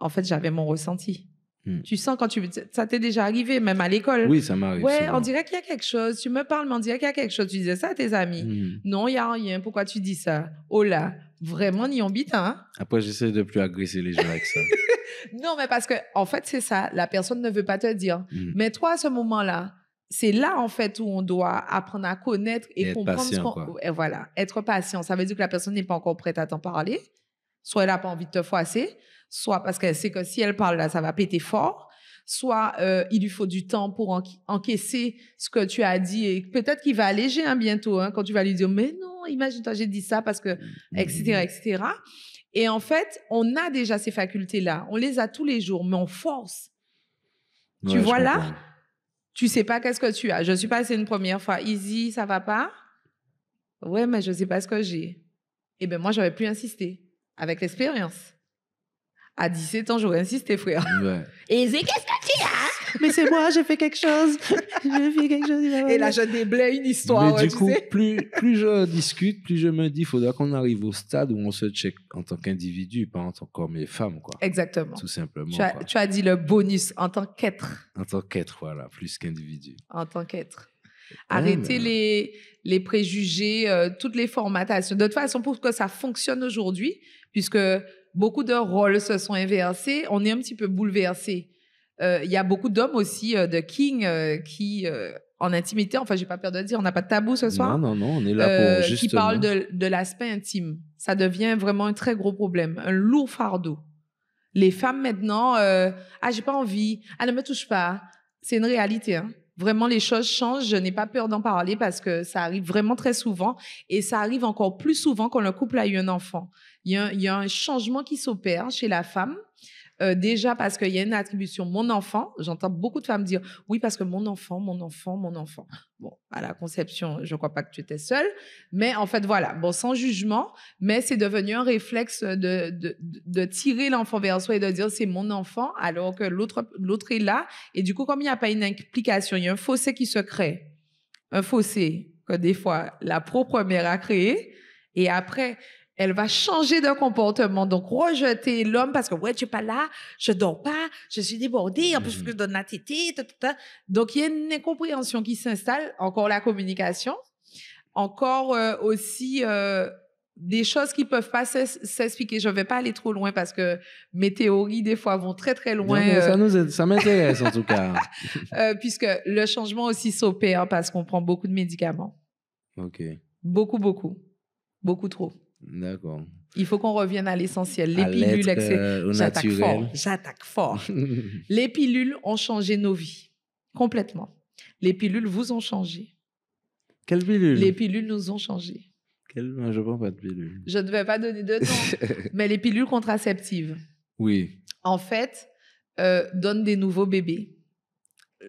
en fait, j'avais mon ressenti. Hmm. Tu sens quand tu. Ça t'est déjà arrivé, même à l'école. Oui, ça m'arrive. Ouais, on dirait qu'il y a quelque chose. Tu me parles, mais on dirait qu'il y a quelque chose. Tu disais ça à tes amis. Hmm. Non, il y a rien. Pourquoi tu dis ça Oh là, vraiment, ni hein Après, j'essaie de plus agresser les gens avec ça. non, mais parce que, en fait, c'est ça. La personne ne veut pas te dire. Hmm. Mais toi, à ce moment-là, c'est là en fait où on doit apprendre à connaître et, comprendre ce qu'on. voilà, être patient. Ça veut dire que la personne n'est pas encore prête à t'en parler. Soit elle n'a pas envie de te froisser, soit parce qu'elle sait que si elle parle là, ça va péter fort. Soit euh, il lui faut du temps pour encaisser ce que tu as dit et peut-être qu'il va alléger hein, bientôt hein, quand tu vas lui dire mais non imagine-toi j'ai dit ça parce que etc mmh, etc et en fait on a déjà ces facultés là on les a tous les jours mais on force tu vois là tu sais pas qu'est-ce que tu as. Je suis c'est une première fois. Easy, ça va pas? Ouais, mais je sais pas ce que j'ai. Eh bien, moi, j'aurais pu insister avec l'expérience. À 17 ans, j'aurais insisté, frère. Ouais. qu'est-ce que mais c'est moi, j'ai fait quelque chose. quelque chose. Et là, je déblaye une histoire. Mais du coup, plus, je discute, plus je me dis, il faudra qu'on arrive au stade où on se check en tant qu'individu, pas en tant qu'homme et femme, quoi. Exactement. Tout simplement. Tu as, dit le bonus en tant qu'être. En tant qu'être, voilà, plus qu'individu. En tant qu'être. Arrêter les, les préjugés, euh, toutes les formatations. De toute façon, pour que ça fonctionne aujourd'hui, puisque beaucoup de rôles se sont inversés, on est un petit peu bouleversé il euh, y a beaucoup d'hommes aussi euh, de King euh, qui en intimité, enfin, j'ai pas peur de le dire, on n'a pas de tabou ce soir. Non, non, non, on est là pour justement. Qui parle de, de l'aspect intime. Ça devient vraiment un très gros problème, un lourd fardeau. Les femmes maintenant, Ah, ah, j'ai pas envie, ah, ne me touche pas. C'est une réalité, hein. Vraiment, les choses changent. Je n'ai pas peur d'en parler parce que ça arrive vraiment très souvent et ça arrive encore plus souvent quand le couple a eu un enfant. il y a un changement qui s'opère chez la femme euh, déjà parce qu'il y a une attribution mon enfant. J'entends beaucoup de femmes dire oui parce que mon enfant, mon enfant, mon enfant. Bon, à la conception, je ne crois pas que tu étais seule, mais en fait voilà, bon sans jugement, mais c'est devenu un réflexe de, de, tirer l'enfant vers soi et de dire c'est mon enfant alors que l'autre l'autre est là et du coup comme il n'y a pas une implication, il y a un fossé qui se crée, un fossé que des fois la propre mère a créé. Et après, elle va changer de comportement, donc rejeter l'homme parce que ouais, tu es pas là, je dors pas, je suis débordée, en plus je donne la tétée, donc il y a une incompréhension qui s'installe, encore la communication, encore euh, aussi euh, des choses qui peuvent pas s'expliquer. Je ne vais pas aller trop loin parce que mes théories des fois vont très très loin. ça euh, nous, ça m'intéresse en tout cas. puisque le changement aussi s'opère parce qu'on prend beaucoup de médicaments. Ok. Beaucoup beaucoup, beaucoup trop. D'accord. Il faut qu'on revienne à l'essentiel. Les pilules, euh, j'attaque fort. fort. les pilules ont changé nos vies complètement. Les pilules vous ont changé. Quelles pilules Les pilules nous ont changé. Je ne vais pas donner de temps, mais les pilules contraceptives. Oui. En fait, euh, donnent des nouveaux bébés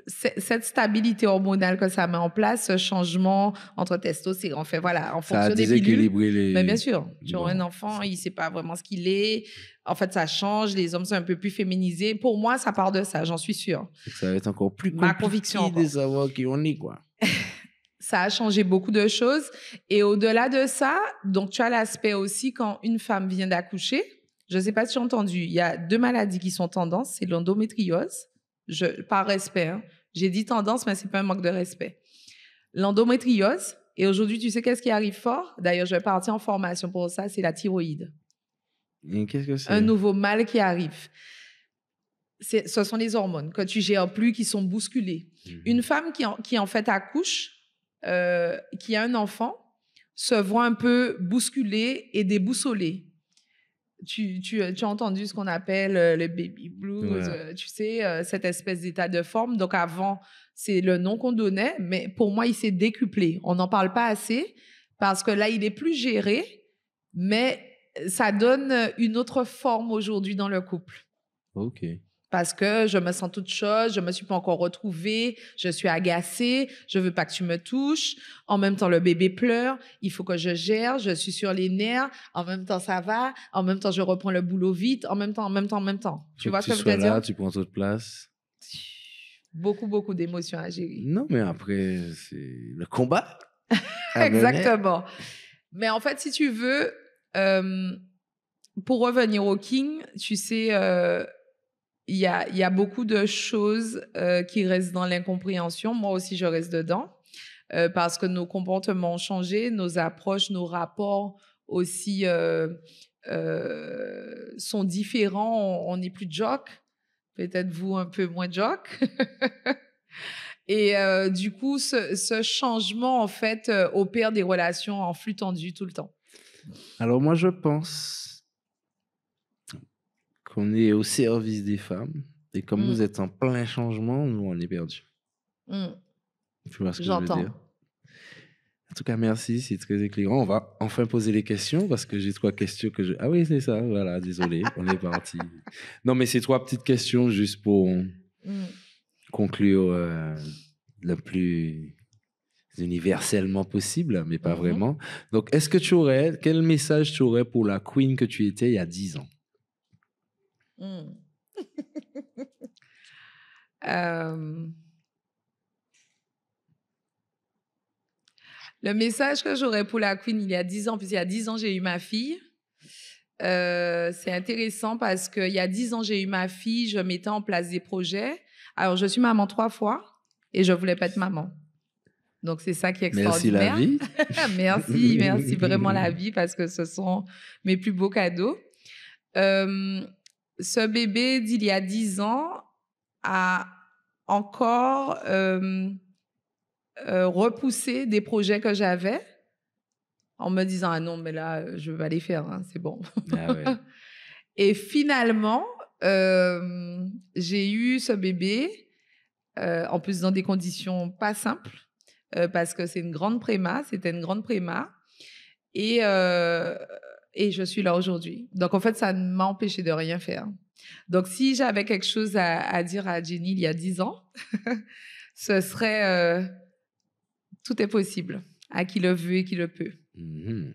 cette stabilité hormonale que ça met en place, ce changement entre testostérone, en fait, voilà, en ça fonction des pilules. Les... Mais bien sûr, tu as un enfant, il sait pas vraiment ce qu'il est. En fait, ça change. Les hommes sont un peu plus féminisés. Pour moi, ça part de ça, j'en suis sûre. Ça va être encore plus compliqué de savoir qui on est, quoi. ça a changé beaucoup de choses. Et au-delà de ça, donc tu as l'aspect aussi quand une femme vient d'accoucher. Je ne sais pas si tu as entendu, il y a deux maladies qui sont tendances, c'est l'endométriose je, par respect, hein. j'ai dit tendance, mais c'est pas un manque de respect. L'endométriose, et aujourd'hui, tu sais qu'est-ce qui arrive fort D'ailleurs, je vais partir en formation pour ça, c'est la thyroïde. Un nouveau mal qui arrive. ce sont les hormones Quand tu gères plus qui sont bousculées. Mhm. Une femme qui en, fait accouche, euh, qui a un enfant, se voit un peu bousculée et déboussolée. Euh, tu, as entendu ce qu'on appelle euh, le baby blues, euh, tu sais, cette espèce d'état de forme. Donc avant, c'est le nom qu'on donnait, mais pour moi, il s'est décuplé. On n'en parle pas assez parce que là, il est plus géré, mais ça donne une autre forme aujourd'hui dans le couple. OK parce que je me sens toute chose, je me suis pas encore retrouvée, je suis agacée, je veux pas que tu me touches. En même temps, le bébé pleure, il faut que je gère, je suis sur les nerfs. En même temps, ça va. En même temps, je reprends le boulot vite. En même temps, en même temps, en même temps. tu vois ce que je veux dire Tu prends toute place. Beaucoup, beaucoup d'émotions à gérer. Non, mais après, c'est le combat. Exactement. Mais en fait, si tu veux, euh, pour revenir au King, tu sais. Euh, il y a, beaucoup de choses euh, qui restent dans l'incompréhension. Moi aussi, je reste dedans euh, parce que nos comportements ont changé, nos approches, nos rapports aussi euh, sont différents. On n'est plus jock, peut-être vous un peu moins jock. Et du coup, ce, ce, changement, en fait, opère des relations en flux tendu tout le temps. Alors moi, je pense qu'on est au service des femmes. Et comme mm. vous êtes en plein changement, nous, on est perdus. Tu mm. vois ce que je veux dire En tout cas, merci, c'est très éclairant. On va enfin poser les questions parce que j'ai trois questions que je. Ah oui, c'est ça, voilà, désolé, on est parti. Non, mais c'est trois petites questions juste pour mm. conclure euh, le plus universellement possible, mais pas mm-hmm. vraiment. Donc, est-ce que tu aurais, quel message tu aurais pour la queen que tu étais il y a dix ans Hmm. Euh, le message que j'aurais pour la Queen il y a dix ans, il y a dix ans, j'ai eu ma fille. Euh, c'est intéressant parce qu'il y a 10 ans, j'ai eu ma fille, je mettais en place des projets. Alors, je suis maman trois fois et je voulais pas être maman. Donc, c'est ça qui est extraordinaire. Merci la vie. merci, merci vraiment la vie parce que ce sont mes plus beaux cadeaux. Euh, ce bébé d'il y a dix ans a encore euh, euh, repoussé des projets que j'avais en me disant ah non mais là je vais aller faire hein, c'est bon ah et finalement euh, j'ai eu ce bébé en plus dans des conditions pas simples parce que c'est une grande préma c'était une grande préma et et je suis là aujourd'hui. Donc en fait, ça ne m'a empêché de rien faire. Donc si j'avais quelque chose à, dire à Jenny il y a dix ans, ce serait euh, tout est possible à qui le veut et qui le peut. Mm-hmm.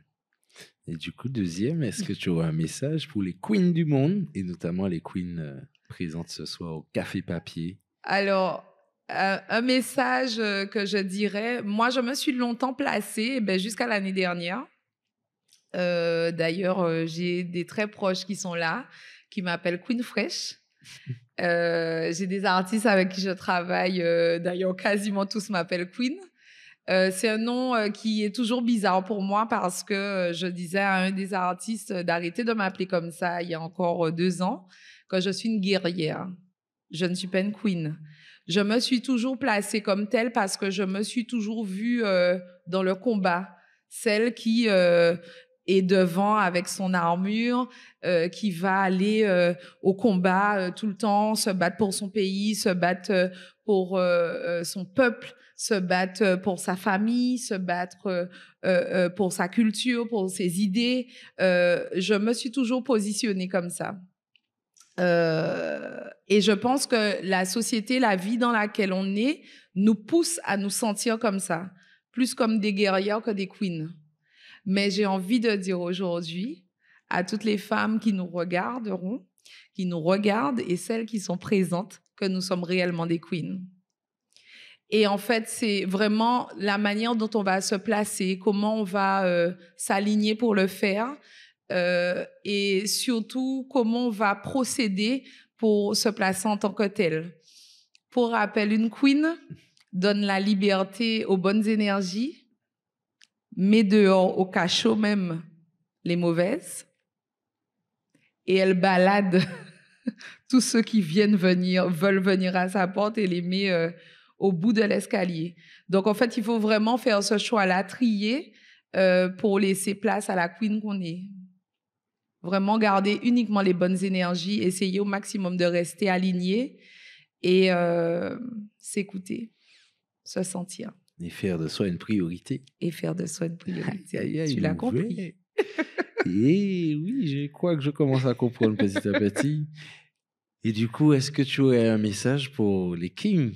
Et du coup, deuxième, est-ce que tu aurais un message pour les queens du monde et notamment les queens euh, présentes ce soir au Café Papier Alors, euh, un message que je dirais, moi je me suis longtemps placée eh ben, jusqu'à l'année dernière euh, d'ailleurs, euh, j'ai des très proches qui sont là, qui m'appellent Queen Fresh. Euh, j'ai des artistes avec qui je travaille. D'ailleurs, quasiment tous m'appellent Queen. c'est un nom qui est toujours bizarre pour moi parce que je disais à un des artistes d'arrêter de m'appeler comme ça il y a encore deux ans, que je suis une guerrière. Je ne suis pas une queen. Je me suis toujours placée comme telle parce que je me suis toujours vue dans le combat celle qui et devant avec son armure euh, qui va aller euh, au combat euh, tout le temps, se battre pour son pays, se battre pour son peuple, se battre pour sa famille, se battre pour sa culture, pour ses idées. je me suis toujours positionnée comme ça. et je pense que la société, la vie dans laquelle on est, nous pousse à nous sentir comme ça, plus comme des guerrières que des queens. Mais j'ai envie de dire aujourd'hui à toutes les femmes qui nous regarderont, qui nous regardent et celles qui sont présentes, que nous sommes réellement des queens. Et en fait, c'est vraiment la manière dont on va se placer, comment on va euh, s'aligner pour le faire, euh, et surtout comment on va procéder pour se placer en tant que telle. Pour rappel, une queen donne la liberté aux bonnes énergies, met dehors au cachot même les mauvaises et elle balade tous ceux qui viennent venir, veulent venir à sa porte et les met euh, au bout de l'escalier. Donc en fait, il faut vraiment faire ce choix-là, trier euh, pour laisser place à la queen qu'on est. Vraiment garder uniquement les bonnes énergies, essayer au maximum de rester aligné et euh, s'écouter, se sentir. Et faire de soi une priorité. Et faire de soi une priorité. tu l'as compris. Et oui, je crois que je commence à comprendre petit à petit. Et du coup, est-ce que tu aurais un message pour les kings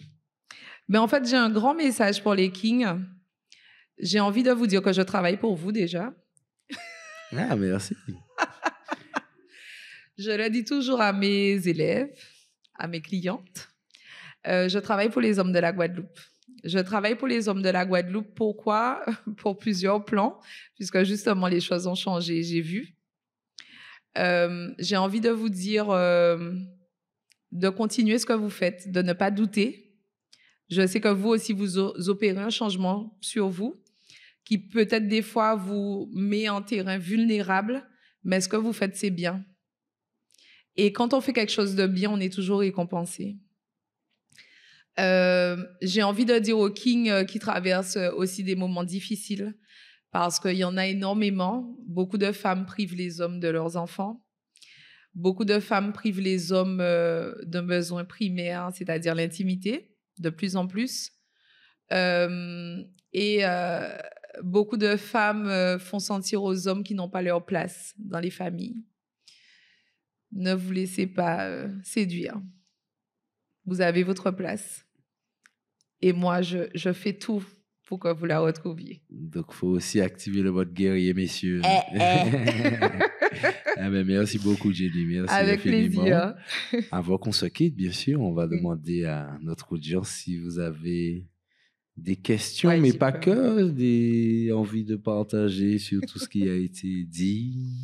Mais ben, en fait, j'ai un grand message pour les kings. J'ai envie de vous dire que je travaille pour vous déjà. Ah, merci. je le dis toujours à mes élèves, à mes clientes. Euh, je travaille pour les hommes de la Guadeloupe. Je travaille pour les hommes de la Guadeloupe. Pourquoi Pour plusieurs plans, puisque justement les choses ont changé, j'ai vu. Euh, j'ai envie de vous dire euh, de continuer ce que vous faites, de ne pas douter. Je sais que vous aussi, vous opérez un changement sur vous qui peut-être des fois vous met en terrain vulnérable, mais ce que vous faites, c'est bien. Et quand on fait quelque chose de bien, on est toujours récompensé. Euh, j'ai envie de dire aux kings euh, qui traversent euh, aussi des moments difficiles parce qu'il y en a énormément. Beaucoup de femmes privent les hommes de leurs enfants. Beaucoup de femmes privent les hommes d'un besoin primaire, c'est-à-dire l'intimité, de plus en plus. et beaucoup de femmes font sentir aux hommes qui n'ont pas leur place dans les familles. Ne vous laissez pas séduire vous avez votre place. Et moi, je, fais tout pour que vous la retrouviez. Donc, faut aussi activer le mode guerrier, messieurs. Eh, eh. Ah, merci beaucoup, Jenny. Merci Avec plaisir. Avant qu'on se quitte, bien sûr, on va demander à notre audience si vous avez des questions, mais pas que, des envies de partager sur tout ce qui a été dit.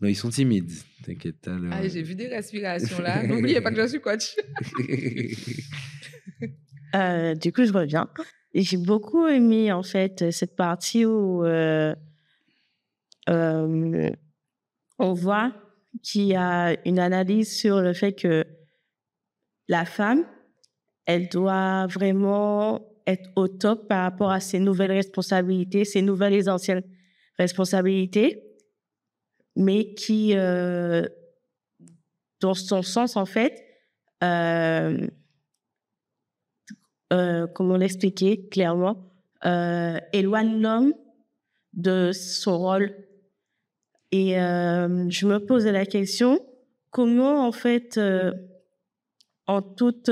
Non, ils sont timides. T'inquiète. Ah, j'ai vu des respirations là. N'oubliez pas que je suis coach. Euh, du coup, je reviens. j'ai beaucoup aimé en fait cette partie où euh, euh, on voit qu'il y a une analyse sur le fait que la femme, elle doit vraiment être au top par rapport à ses nouvelles responsabilités, ses nouvelles essentielles responsabilités mais qui, euh, dans son sens, en fait, comme euh, on euh, comment l'expliquer clairement, éloigne l'homme de son rôle. Et je me posais la question, comment, en fait, en toute,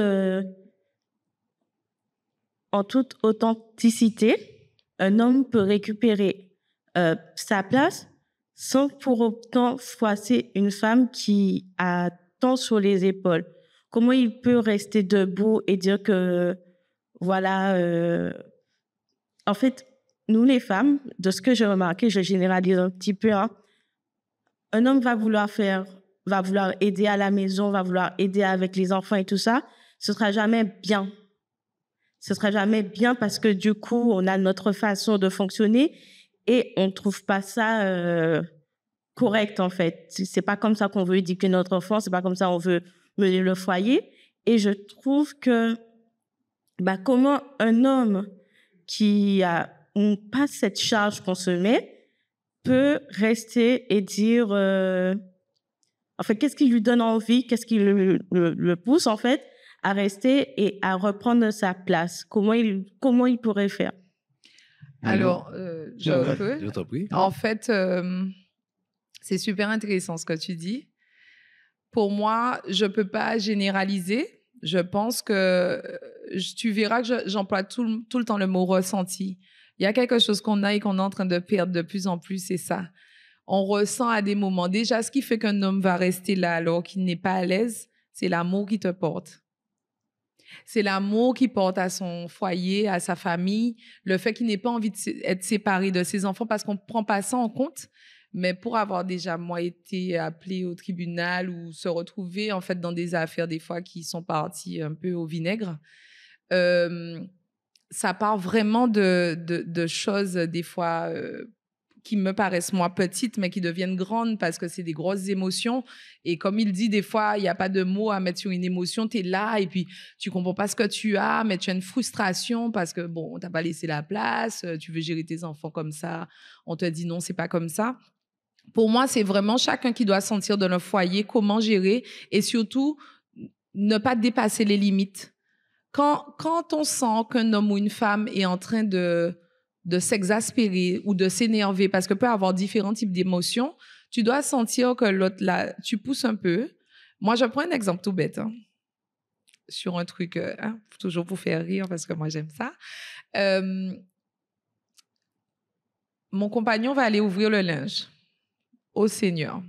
en toute authenticité, un homme peut récupérer sa place sans pour autant froisser une femme qui a tant sur les épaules Comment il peut rester debout et dire que, voilà, euh, en fait, nous les femmes, de ce que j'ai remarqué, je généralise un petit peu, hein, un homme va vouloir faire, va vouloir aider à la maison, va vouloir aider avec les enfants et tout ça, ce sera jamais bien. Ce sera jamais bien parce que du coup, on a notre façon de fonctionner et on ne trouve pas ça euh, correct en fait. C'est pas comme ça qu'on veut éduquer notre enfant, c'est pas comme ça qu'on veut mener le foyer. Et je trouve que bah, comment un homme qui a pas cette charge qu'on se met peut rester et dire euh, en fait qu'est-ce qui lui donne envie, qu'est-ce qui le, pousse en fait à rester et à reprendre sa place. Comment il comment il pourrait faire Alors, euh, je, je peux. En fait. Euh, c'est super intéressant ce que tu dis. Pour moi, je ne peux pas généraliser. Je pense que euh, tu verras que j'emploie tout, le temps le mot ressenti. Il y a quelque chose qu'on a et qu'on est en train de perdre de plus en plus, c'est ça. On ressent à des moments. Déjà, ce qui fait qu'un homme va rester là alors qu'il n'est pas à l'aise, c'est l'amour qui te porte. C'est l'amour qui porte à son foyer, à sa famille, le fait qu'il n'ait pas envie d'être séparé de ses enfants parce qu'on ne prend pas ça en compte. Mais pour avoir déjà, moi, été appelé au tribunal ou se retrouver, en fait, dans des affaires, des fois, qui sont parties un peu au vinaigre, euh, ça part vraiment de, choses, des fois, euh, qui me paraissent moins petites, mais qui deviennent grandes parce que c'est des grosses émotions. Et comme il dit, des fois, il n'y a pas de mots à mettre sur une émotion. Tu es là et puis tu comprends pas ce que tu as, mais tu as une frustration parce que, bon, on t'a pas laissé la place, euh, tu veux gérer tes enfants comme ça. On te dit non, c'est pas comme ça pour moi, c'est vraiment chacun qui doit sentir dans le foyer comment gérer et surtout ne pas dépasser les limites. Quand, on sent qu'un homme ou une femme est en train de, s'exaspérer ou de s'énerver, parce que peut avoir différents types d'émotions, tu dois sentir que l'autre, là, tu pousses un peu. Moi, je prends un exemple tout bête. Hein, sur un truc, euh, hein, toujours pour faire rire, parce que moi, j'aime ça. Euh, mon compagnon va aller ouvrir le linge au Seigneur.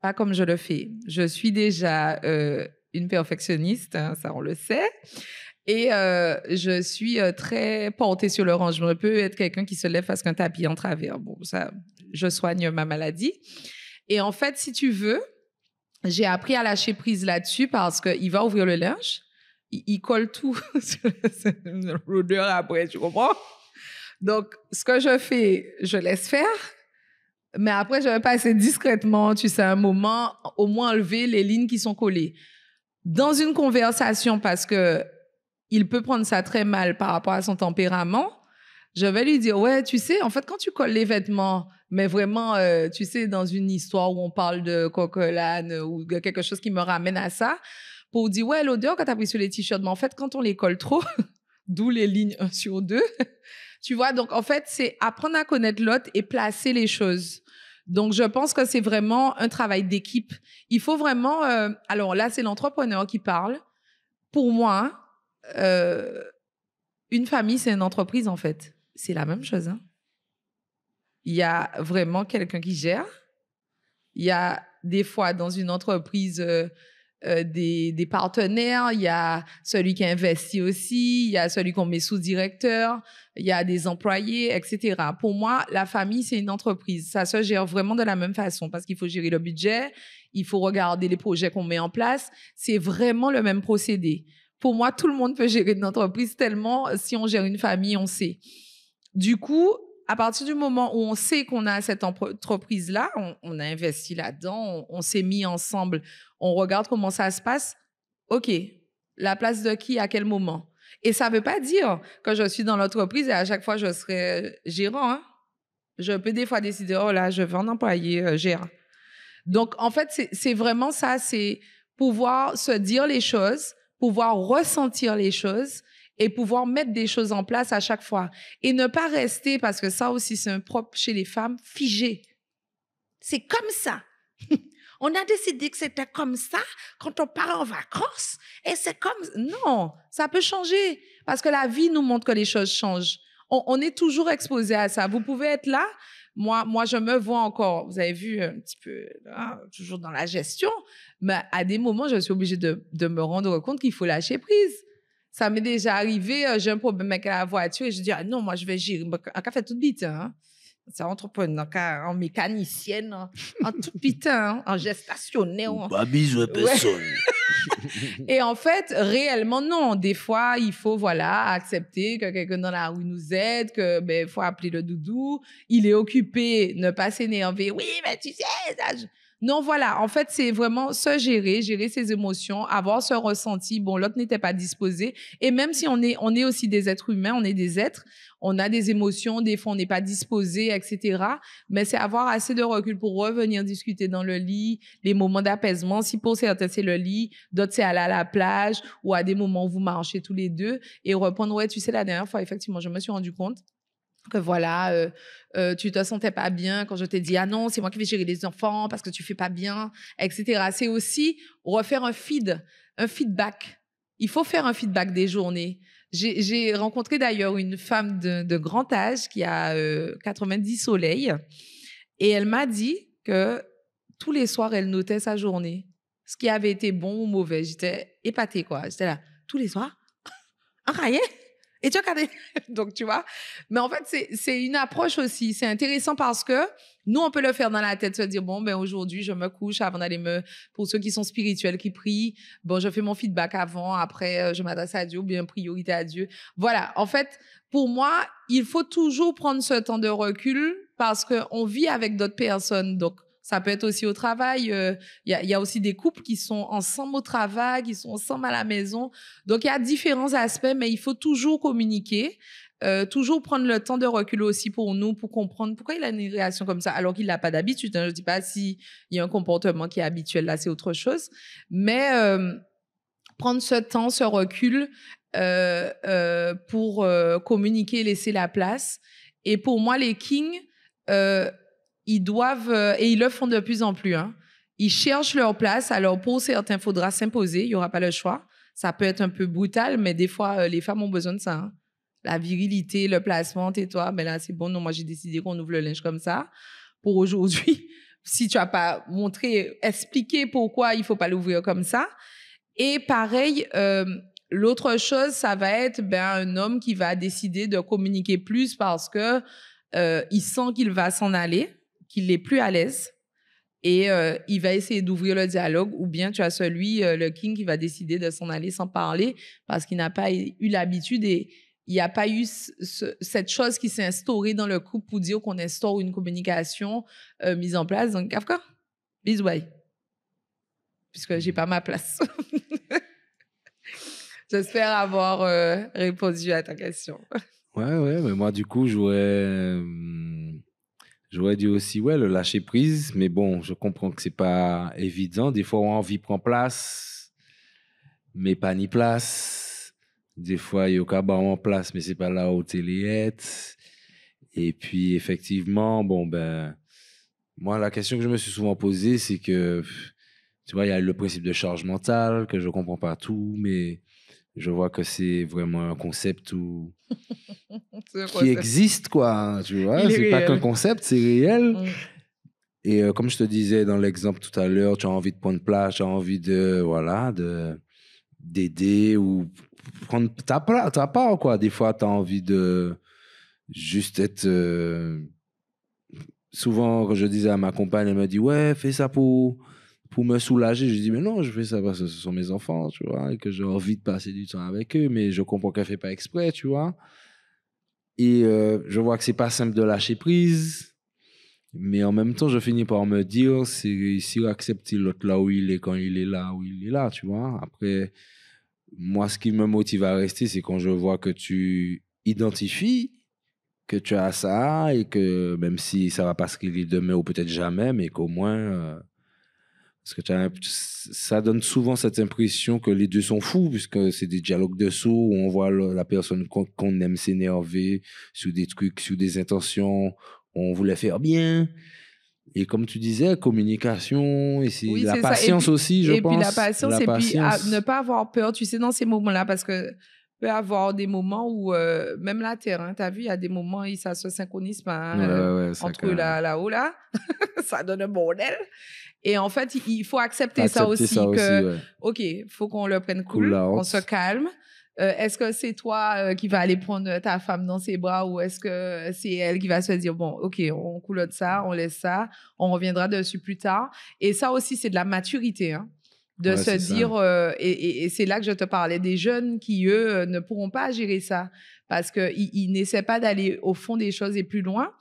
Pas comme je le fais. Je suis déjà euh, une perfectionniste, hein, ça on le sait. Et euh, je suis euh, très portée sur le rang. Je peux être quelqu'un qui se lève parce qu'un tapis en travers. Bon, ça, je soigne ma maladie. Et en fait, si tu veux, j'ai appris à lâcher prise là-dessus parce qu'il va ouvrir le linge, il, colle tout sur l'odeur après, tu comprends? Donc, ce que je fais, je laisse faire mais après, j'avais passé discrètement, tu sais, un moment, au moins enlever les lignes qui sont collées. Dans une conversation, parce que il peut prendre ça très mal par rapport à son tempérament, je vais lui dire, ouais, tu sais, en fait, quand tu colles les vêtements, mais vraiment, euh, tu sais, dans une histoire où on parle de coquelane ou de quelque chose qui me ramène à ça, pour dire, ouais, l'odeur quand t'as pris sur les t-shirts, mais en fait, quand on les colle trop, d'où les lignes 1 sur 2, tu vois, donc en fait, c'est apprendre à connaître l'autre et placer les choses. Donc, je pense que c'est vraiment un travail d'équipe. Il faut vraiment... Euh, alors là, c'est l'entrepreneur qui parle. Pour moi, euh, une famille, c'est une entreprise, en fait. C'est la même chose. Hein. Il y a vraiment quelqu'un qui gère. Il y a des fois dans une entreprise, euh, euh, des, des, partenaires, il y a celui qui investit aussi, il y a celui qu'on met sous directeur, il y a des employés, etc. Pour moi, la famille, c'est une entreprise. Ça se gère vraiment de la même façon parce qu'il faut gérer le budget, il faut regarder les projets qu'on met en place. C'est vraiment le même procédé. Pour moi, tout le monde peut gérer une entreprise tellement si on gère une famille, on sait. Du coup, à partir du moment où on sait qu'on a cette entreprise-là, on, a investi là-dedans, on, s'est mis ensemble, on regarde comment ça se passe. OK, la place de qui à quel moment? Et ça ne veut pas dire que je suis dans l'entreprise et à chaque fois je serai gérant. Hein. Je peux des fois décider, oh là, je veux un employé euh, gérant. Donc, en fait, c'est vraiment ça, c'est pouvoir se dire les choses, pouvoir ressentir les choses et pouvoir mettre des choses en place à chaque fois. Et ne pas rester, parce que ça aussi c'est un propre chez les femmes, figé. C'est comme ça. on a décidé que c'était comme ça quand on part en vacances et c'est comme... Non, ça peut changer parce que la vie nous montre que les choses changent. On, est toujours exposé à ça. Vous pouvez être là. Moi, moi, je me vois encore. Vous avez vu un petit peu, toujours dans la gestion. Mais à des moments, je suis obligée de, de me rendre compte qu'il faut lâcher prise ça m'est déjà arrivé, euh, j'ai un problème avec la voiture et je dis, ah non, moi je vais gérer. En fait tout de Hein? C'est entrepreneur, hein, en mécanicienne, hein, en tout putain, hein, en gestationnaire. Pas de personne. et en fait, réellement, non. Des fois, il faut voilà accepter que quelqu'un dans la rue nous aide, que ben faut appeler le doudou. Il est occupé, ne pas s'énerver. Oui, mais tu sais, ça, non, voilà. En fait, c'est vraiment se gérer, gérer ses émotions, avoir ce ressenti. Bon, l'autre n'était pas disposé. Et même si on est, on est aussi des êtres humains, on est des êtres, on a des émotions, des fois on n'est pas disposé, etc. Mais c'est avoir assez de recul pour revenir discuter dans le lit, les moments d'apaisement. Si pour certains c'est le lit, d'autres c'est aller à la plage ou à des moments où vous marchez tous les deux et reprendre. Ouais, tu sais, la dernière fois, effectivement, je me suis rendu compte que voilà, tu te sentais pas bien quand je t'ai dit ah non, c'est moi qui vais gérer les enfants parce que tu fais pas bien, etc. C'est aussi refaire un feed, un feedback. Il faut faire un feedback des journées. J'ai rencontré d'ailleurs une femme de, grand âge qui a 90 soleils et elle m'a dit que tous les soirs elle notait sa journée, ce qui avait été bon ou mauvais. J'étais épatée quoi. J'étais là tous les soirs, un raillet. Et tu regardes, Donc, tu vois. Mais en fait, c'est une approche aussi. C'est intéressant parce que nous, on peut le faire dans la tête, se dire, bon, ben aujourd'hui, je me couche avant d'aller me... Pour ceux qui sont spirituels, qui prient, bon, je fais mon feedback avant, après, euh, je m'adresse à Dieu, bien priorité à Dieu. Voilà, en fait, pour moi, il faut toujours prendre ce temps de recul parce qu'on vit avec d'autres personnes. Donc, ça peut être aussi au travail. Euh, il y, a, aussi des couples qui sont ensemble au travail, qui sont ensemble à la maison. Donc, il y a différents aspects, mais il faut toujours communiquer. Euh, toujours prendre le temps de reculer aussi pour nous, pour comprendre pourquoi il a une réaction comme ça, alors qu'il n'a pas d'habitude. Hein. Je ne dis pas s'il y a un comportement qui est habituel, là, c'est autre chose. Mais euh, prendre ce temps, ce recul pour communiquer, laisser la place. Et pour moi, les kings, ils doivent, euh, et ils le font de plus en plus, hein, ils cherchent leur place. Alors, pour certains, il faudra s'imposer, il n'y aura pas le choix. Ça peut être un peu brutal, mais des fois, euh, les femmes ont besoin de ça. Hein. La virilité, le placement, et toi mais ben là, c'est bon, non, moi, j'ai décidé qu'on ouvre le linge comme ça. Pour aujourd'hui, si tu n'as pas montré, expliqué pourquoi il faut pas l'ouvrir comme ça. Et pareil, euh, l'autre chose, ça va être ben, un homme qui va décider de communiquer plus parce que il sent qu'il va s'en aller qu'il n'est plus à l'aise et euh, il va essayer d'ouvrir le dialogue ou bien tu as celui, euh, le king, qui va décider de s'en aller sans parler parce qu'il n'a pas eu l'habitude et il n'y a pas eu cette chose qui s'est instaurée dans le couple pour dire qu'on instaure une communication euh, mise en place. Donc, Kafka, bisouai. puisque j'ai pas ma place. J'espère avoir répondu à ta question. Ouais, ouais, mais moi, du coup, j'aurais J'aurais dit aussi, ouais, le lâcher prise, mais bon, je comprends que c'est pas évident. Des fois, on envie prendre place, mais pas ni place. Des fois, il y a en place, mais c'est pas là où télé Et puis, effectivement, bon, ben, moi, la question que je me suis souvent posée, c'est que, tu vois, il y a le principe de charge mentale, que je comprends pas tout, mais je vois que c'est vraiment un concept où qui existe, quoi. Hein, tu vois, c'est pas qu'un concept, c'est réel. Mm. Et euh, comme je te disais dans l'exemple tout à l'heure, tu as envie de prendre place, tu as envie de, voilà, de, d'aider ou prendre ta, ta part, quoi. Des fois, tu as envie de juste être. Euh, souvent, quand je disais à ma compagne, elle me dit Ouais, fais ça pour pour me soulager, je dis, mais non, je fais ça parce que ce sont mes enfants, tu vois, et que j'ai envie de passer du temps avec eux, mais je comprends qu'elle ne fait pas exprès, tu vois. Et euh, je vois que c'est pas simple de lâcher prise, mais en même temps, je finis par me dire, c'est réussir à accepter l'autre là où il est, quand il est là, où il est là, tu vois. Après, moi, ce qui me motive à rester, c'est quand je vois que tu identifies que tu as ça et que même si ça va pas se régler demain ou peut-être jamais, mais qu'au moins... Euh, parce que ça donne souvent cette impression que les deux sont fous, puisque c'est des dialogues de saut où on voit la personne qu'on aime s'énerver sur des trucs, sur des intentions, on voulait faire bien. Et comme tu disais, communication, et la patience aussi, je pense. Et puis la patience, et puis ne pas avoir peur, tu sais, dans ces moments-là, parce que peut avoir des moments où, euh, même la terre, hein, tu as vu, il y a des moments, où ben, ça se synchronise pas entre là-haut, là, haut là ça donne un bordel. Et en fait, il faut accepter, ça aussi. que, OK, faut qu'on le prenne cool, qu'on se calme. Euh, est-ce que c'est toi euh, qui va aller prendre euh, ta femme dans ses bras ou est-ce que c'est elle qui va se dire bon ok on coulotte ça on laisse ça on reviendra dessus plus tard et ça aussi c'est de la maturité hein, de se dire et, c'est là que je te parlais des jeunes qui eux ne pourront pas gérer ça parce qu'ils n'essaient pas d'aller au fond des choses et plus loin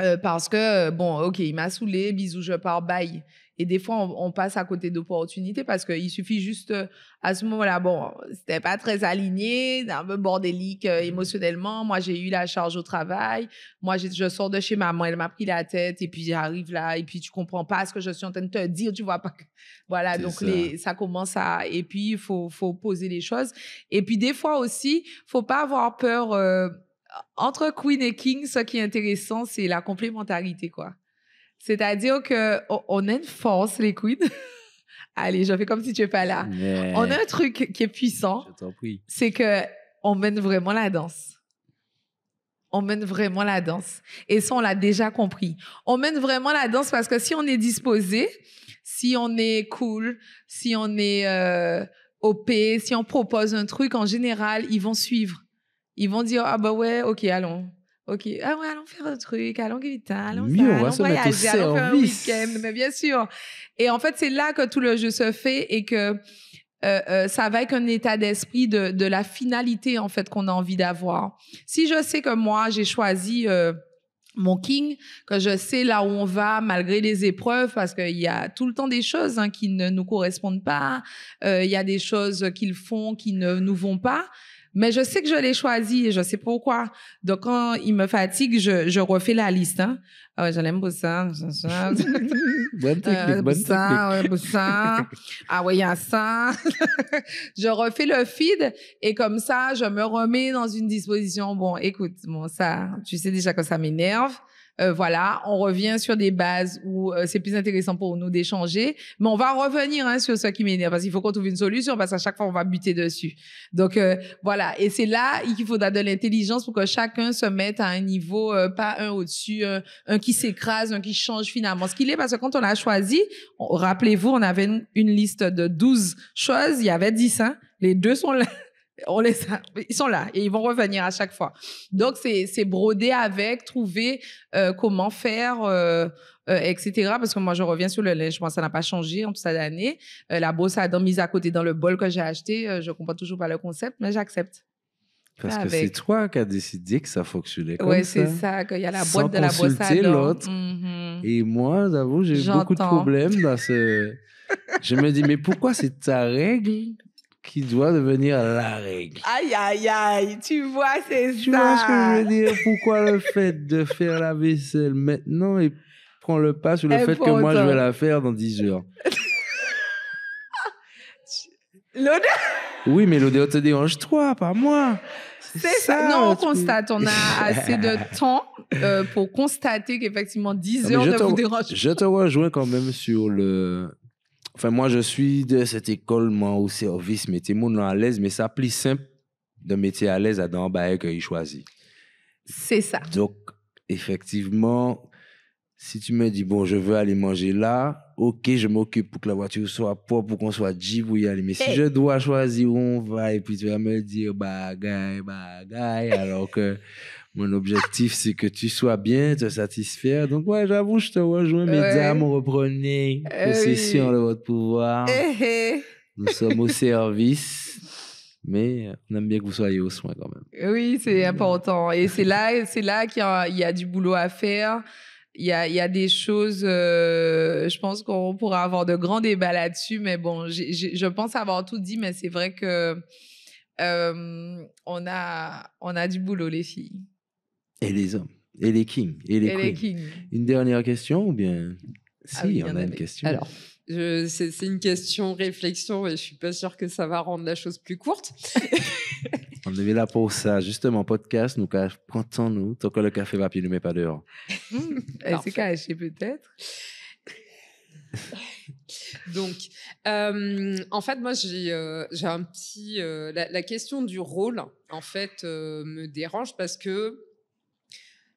euh, parce que, euh, bon, ok, il m'a saoulé, bisous, je pars, bye. Et des fois, on, passe à côté d'opportunités parce qu'il suffit juste euh, à ce moment-là, bon, c'était pas très aligné, un peu bordélique mmh. émotionnellement. Moi, j'ai eu la charge au travail. Moi, je sors de chez maman, elle m'a pris la tête et puis j'arrive là et puis tu comprends pas ce que je suis en train de te dire, tu vois pas. Voilà, donc ça. Les, ça commence à. Et puis, il faut, faut poser les choses. Et puis, des fois aussi, faut pas avoir peur entre Queen et King, ce qui est intéressant, c'est la complémentarité, quoi. C'est-à-dire que on a une force, les queens. Allez, je fais comme si tu n'étais pas là. On a un truc qui est puissant. C'est que on mène vraiment la danse. On mène vraiment la danse. Et ça, on l'a déjà compris. On mène vraiment la danse parce que si on est disposé, si on est cool, si on est au euh, OP, si on propose un truc, en général, ils vont suivre ils vont dire ah bah ouais, ok, allons. Ok, ah ouais, allons faire un truc, allons vite allons, voyager, allons faire un week-end, mais bien sûr. Et en fait, c'est là que tout le jeu se fait et que euh, euh, ça va avec un état d'esprit de, de, la finalité en fait qu'on a envie d'avoir. Si je sais que moi j'ai choisi euh, mon king, que je sais là où on va malgré les épreuves, parce qu'il y a tout le temps des choses hein, qui ne nous correspondent pas, il y a des choses qu'ils font qui ne nous vont pas. Mais je sais que je l'ai choisi et je sais pourquoi. Donc, quand il me fatigue, je, je refais la liste. Hein. Ah ouais, j'aime pour ça. bonne euh, technique, bonne ça. Ah ouais, il y a ça. je refais le feed et comme ça, je me remets dans une disposition. Bon, écoute, bon, ça, tu sais déjà que ça m'énerve. Euh, voilà, on revient sur des bases où euh, c'est plus intéressant pour nous d'échanger. Mais on va revenir hein, sur ce qui m'énerve parce qu'il faut qu'on trouve une solution parce qu'à chaque fois, on va buter dessus. Donc, euh, voilà. Et c'est là qu'il faudra de l'intelligence pour que chacun se mette à un niveau, pas un au-dessus, un, qui s'écrase, un qui change finalement ce qu'il est. Parce que quand on a choisi, rappelez-vous, on avait une, liste de 12 choses. Il y avait 10, hein, Les deux sont là ils sont là et ils vont revenir à chaque fois. Donc c'est broder avec, trouver euh, comment faire, euh, euh, etc. Parce que moi je reviens sur le linge, moi ça n'a pas changé en tout cette année la bosse à dents mise à côté dans le bol que j'ai acheté, je comprends toujours pas le concept, mais j'accepte. Parce que c'est toi qui as décidé que ça fonctionnait comme ça. Oui, c'est ça, qu'il y a la boîte de la bosse à dents. l'autre. Mhm. Et moi, j'avoue, j'ai eu beaucoup de problèmes je me dis, mais pourquoi c'est ta règle qui doit devenir la règle. Aïe, aïe, aïe, tu vois, c'est ça. Tu vois ce que je veux dire Pourquoi le fait de faire la vaisselle maintenant et prend le pas sur le fait que moi, je vais la faire dans 10 heures L'odeur Oui, mais l'odeur te dérange toi, pas moi. C'est ça. Non, on constate. On a assez de temps euh, pour constater qu'effectivement 10 heures ne vous dérange pas. Je te vois jouer quand même sur le, Enfin, moi, je suis de cette école, moi, au service, mettez-moi à l'aise, mais ça plus simple de métier à l'aise à dans le qu'il choisit. C'est ça. Donc, effectivement, si tu me dis, bon, je veux aller manger là, ok, je m'occupe pour que la voiture soit propre, pour qu'on soit jeep ou y aller. Mais si je dois choisir où on va, et puis tu vas me dire, bagaille, bagaille, alors que mon objectif, c'est que tu sois bien, te satisfaire. Donc, ouais, j'avoue, je te rejoins, mesdames, reprenez possession eh de votre pouvoir. Eh, eh. Nous sommes au service. Mais on aime bien que vous soyez au soin quand même. Oui, c'est mm. important. Et c'est là, c'est là qu'il y, a du boulot à faire. Il y a, il y a des choses, euh, je pense qu'on pourra avoir de grands débats là-dessus. Mais bon, je pense avoir tout dit, mais c'est vrai que euh, on a, on a du boulot les filles. Et les hommes. Et les kings. Et les, Une dernière question ou bien. Ah si, on a une question. Alors, c'est une question réflexion et je suis pas sûre que ça va rendre la chose plus courte. on est là pour ça, justement, podcast, nous on nous tant que le café va ne met pas dehors. Elle s'est cachée peut-être. Donc, euh, en fait, moi, j'ai euh, j'ai un petit... Euh, la, question du rôle, en fait, me dérange parce que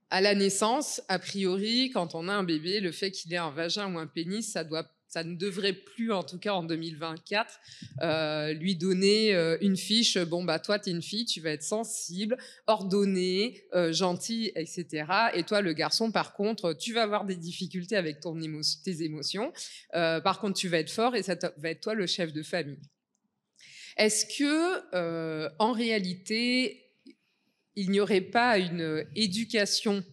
à la naissance, a priori, quand on a un bébé, le fait qu'il ait un vagin ou un pénis, ça doit ça ne devrait plus, en tout cas en 2024, euh, lui donner euh, une fiche. Euh, bon, bah, toi, es une fille, tu vas être sensible, ordonnée, gentil, gentille, etc. Et toi, le garçon, par contre, tu vas avoir des difficultés avec ton tes émotions. par contre, tu vas être fort et ça va être toi le chef de famille. Est-ce que, en réalité, il n'y aurait pas une euh, éducation.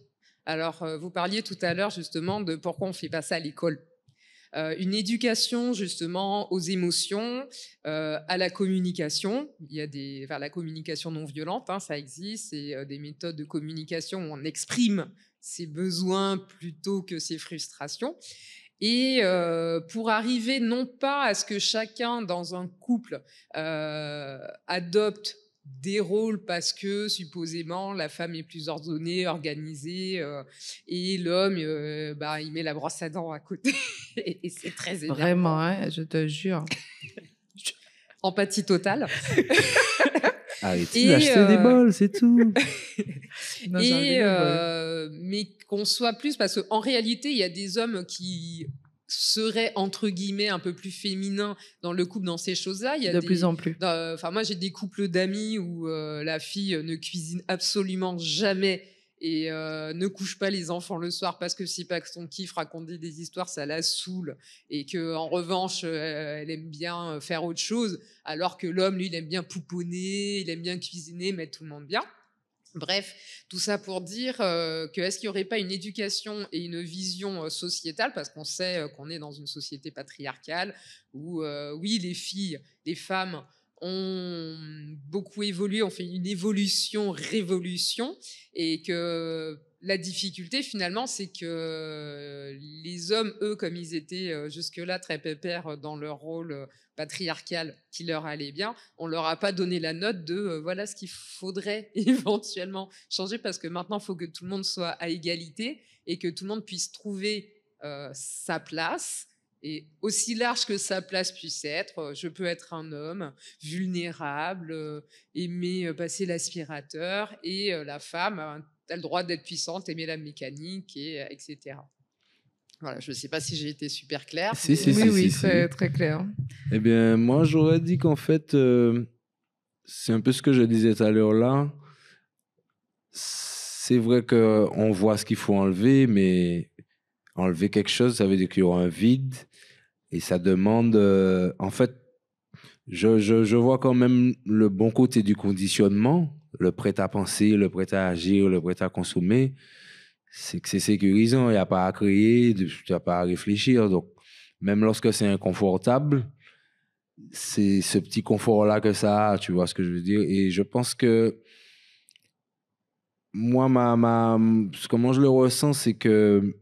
Alors, euh, vous parliez tout à l'heure justement de pourquoi on ne fait pas ça à l'école. Euh, une éducation justement aux émotions, à la communication. Il y a des, enfin, la communication non violente, hein, ça existe, et des méthodes de communication où on exprime ses besoins plutôt que ses frustrations. Et pour arriver non pas à ce que chacun dans un couple adopte des rôles parce que supposément la femme est plus ordonnée, organisée euh, et l'homme, euh, bah, il met la brosse à dents à côté et, c'est très énervant. Vraiment, je te jure. Empathie totale. Ah, et d'acheter des euh, bols, c'est tout. mais qu'on soit plus, parce qu'en réalité, il y a des hommes qui serait entre guillemets un peu plus féminin dans le couple dans ces choses-là. Il y a de plus en plus. Enfin, moi j'ai des couples d'amis où euh, la fille euh, ne cuisine absolument jamais et euh, ne couche pas les enfants le soir parce que si son Kiff raconte des histoires, ça la saoule et que en revanche, elle aime bien faire autre chose, alors que l'homme, lui, il aime bien pouponner, il aime bien cuisiner, mettre tout le monde bien. Bref, tout ça pour dire euh, quest ce qu'il n'y aurait pas une éducation et une vision euh, sociétale, parce qu'on sait euh, qu'on est dans une société patriarcale où, oui, les filles, les femmes ont beaucoup évolué, ont fait une évolution, révolution, et que la difficulté finalement, c'est que les hommes, eux, comme ils étaient euh, jusque-là très pépères dans leur rôle euh, patriarcal qui leur allait bien, on leur a pas donné la note de euh, voilà ce qu'il faudrait éventuellement changer parce que maintenant, il faut que tout le monde soit à égalité et que tout le monde puisse trouver sa place et aussi large que sa place puisse être, euh, je peux être un homme vulnérable, euh, aimer euh, passer l'aspirateur, et la femme a le droit d'être puissante, aimer la mécanique, et, etc. Voilà, je ne sais pas si j'ai été super clair. Si, oui, oui, très, très clair. Eh bien, moi, j'aurais dit qu'en fait, c'est un peu ce que je disais tout à l'heure là. C'est vrai qu'on voit ce qu'il faut enlever, mais Enlever quelque chose, ça veut dire qu'il y aura un vide et ça demande. Euh, en fait, je, je, je, vois quand même le bon côté du conditionnement, le prêt à penser, le prêt à agir, le prêt à consommer. C'est que c'est sécurisant, il n'y a pas à créer, il n'y a pas à réfléchir. Donc, même lorsque c'est inconfortable, c'est ce petit confort-là que ça a, tu vois ce que je veux dire. Et je pense que moi, ma, ma, comment je le ressens, c'est que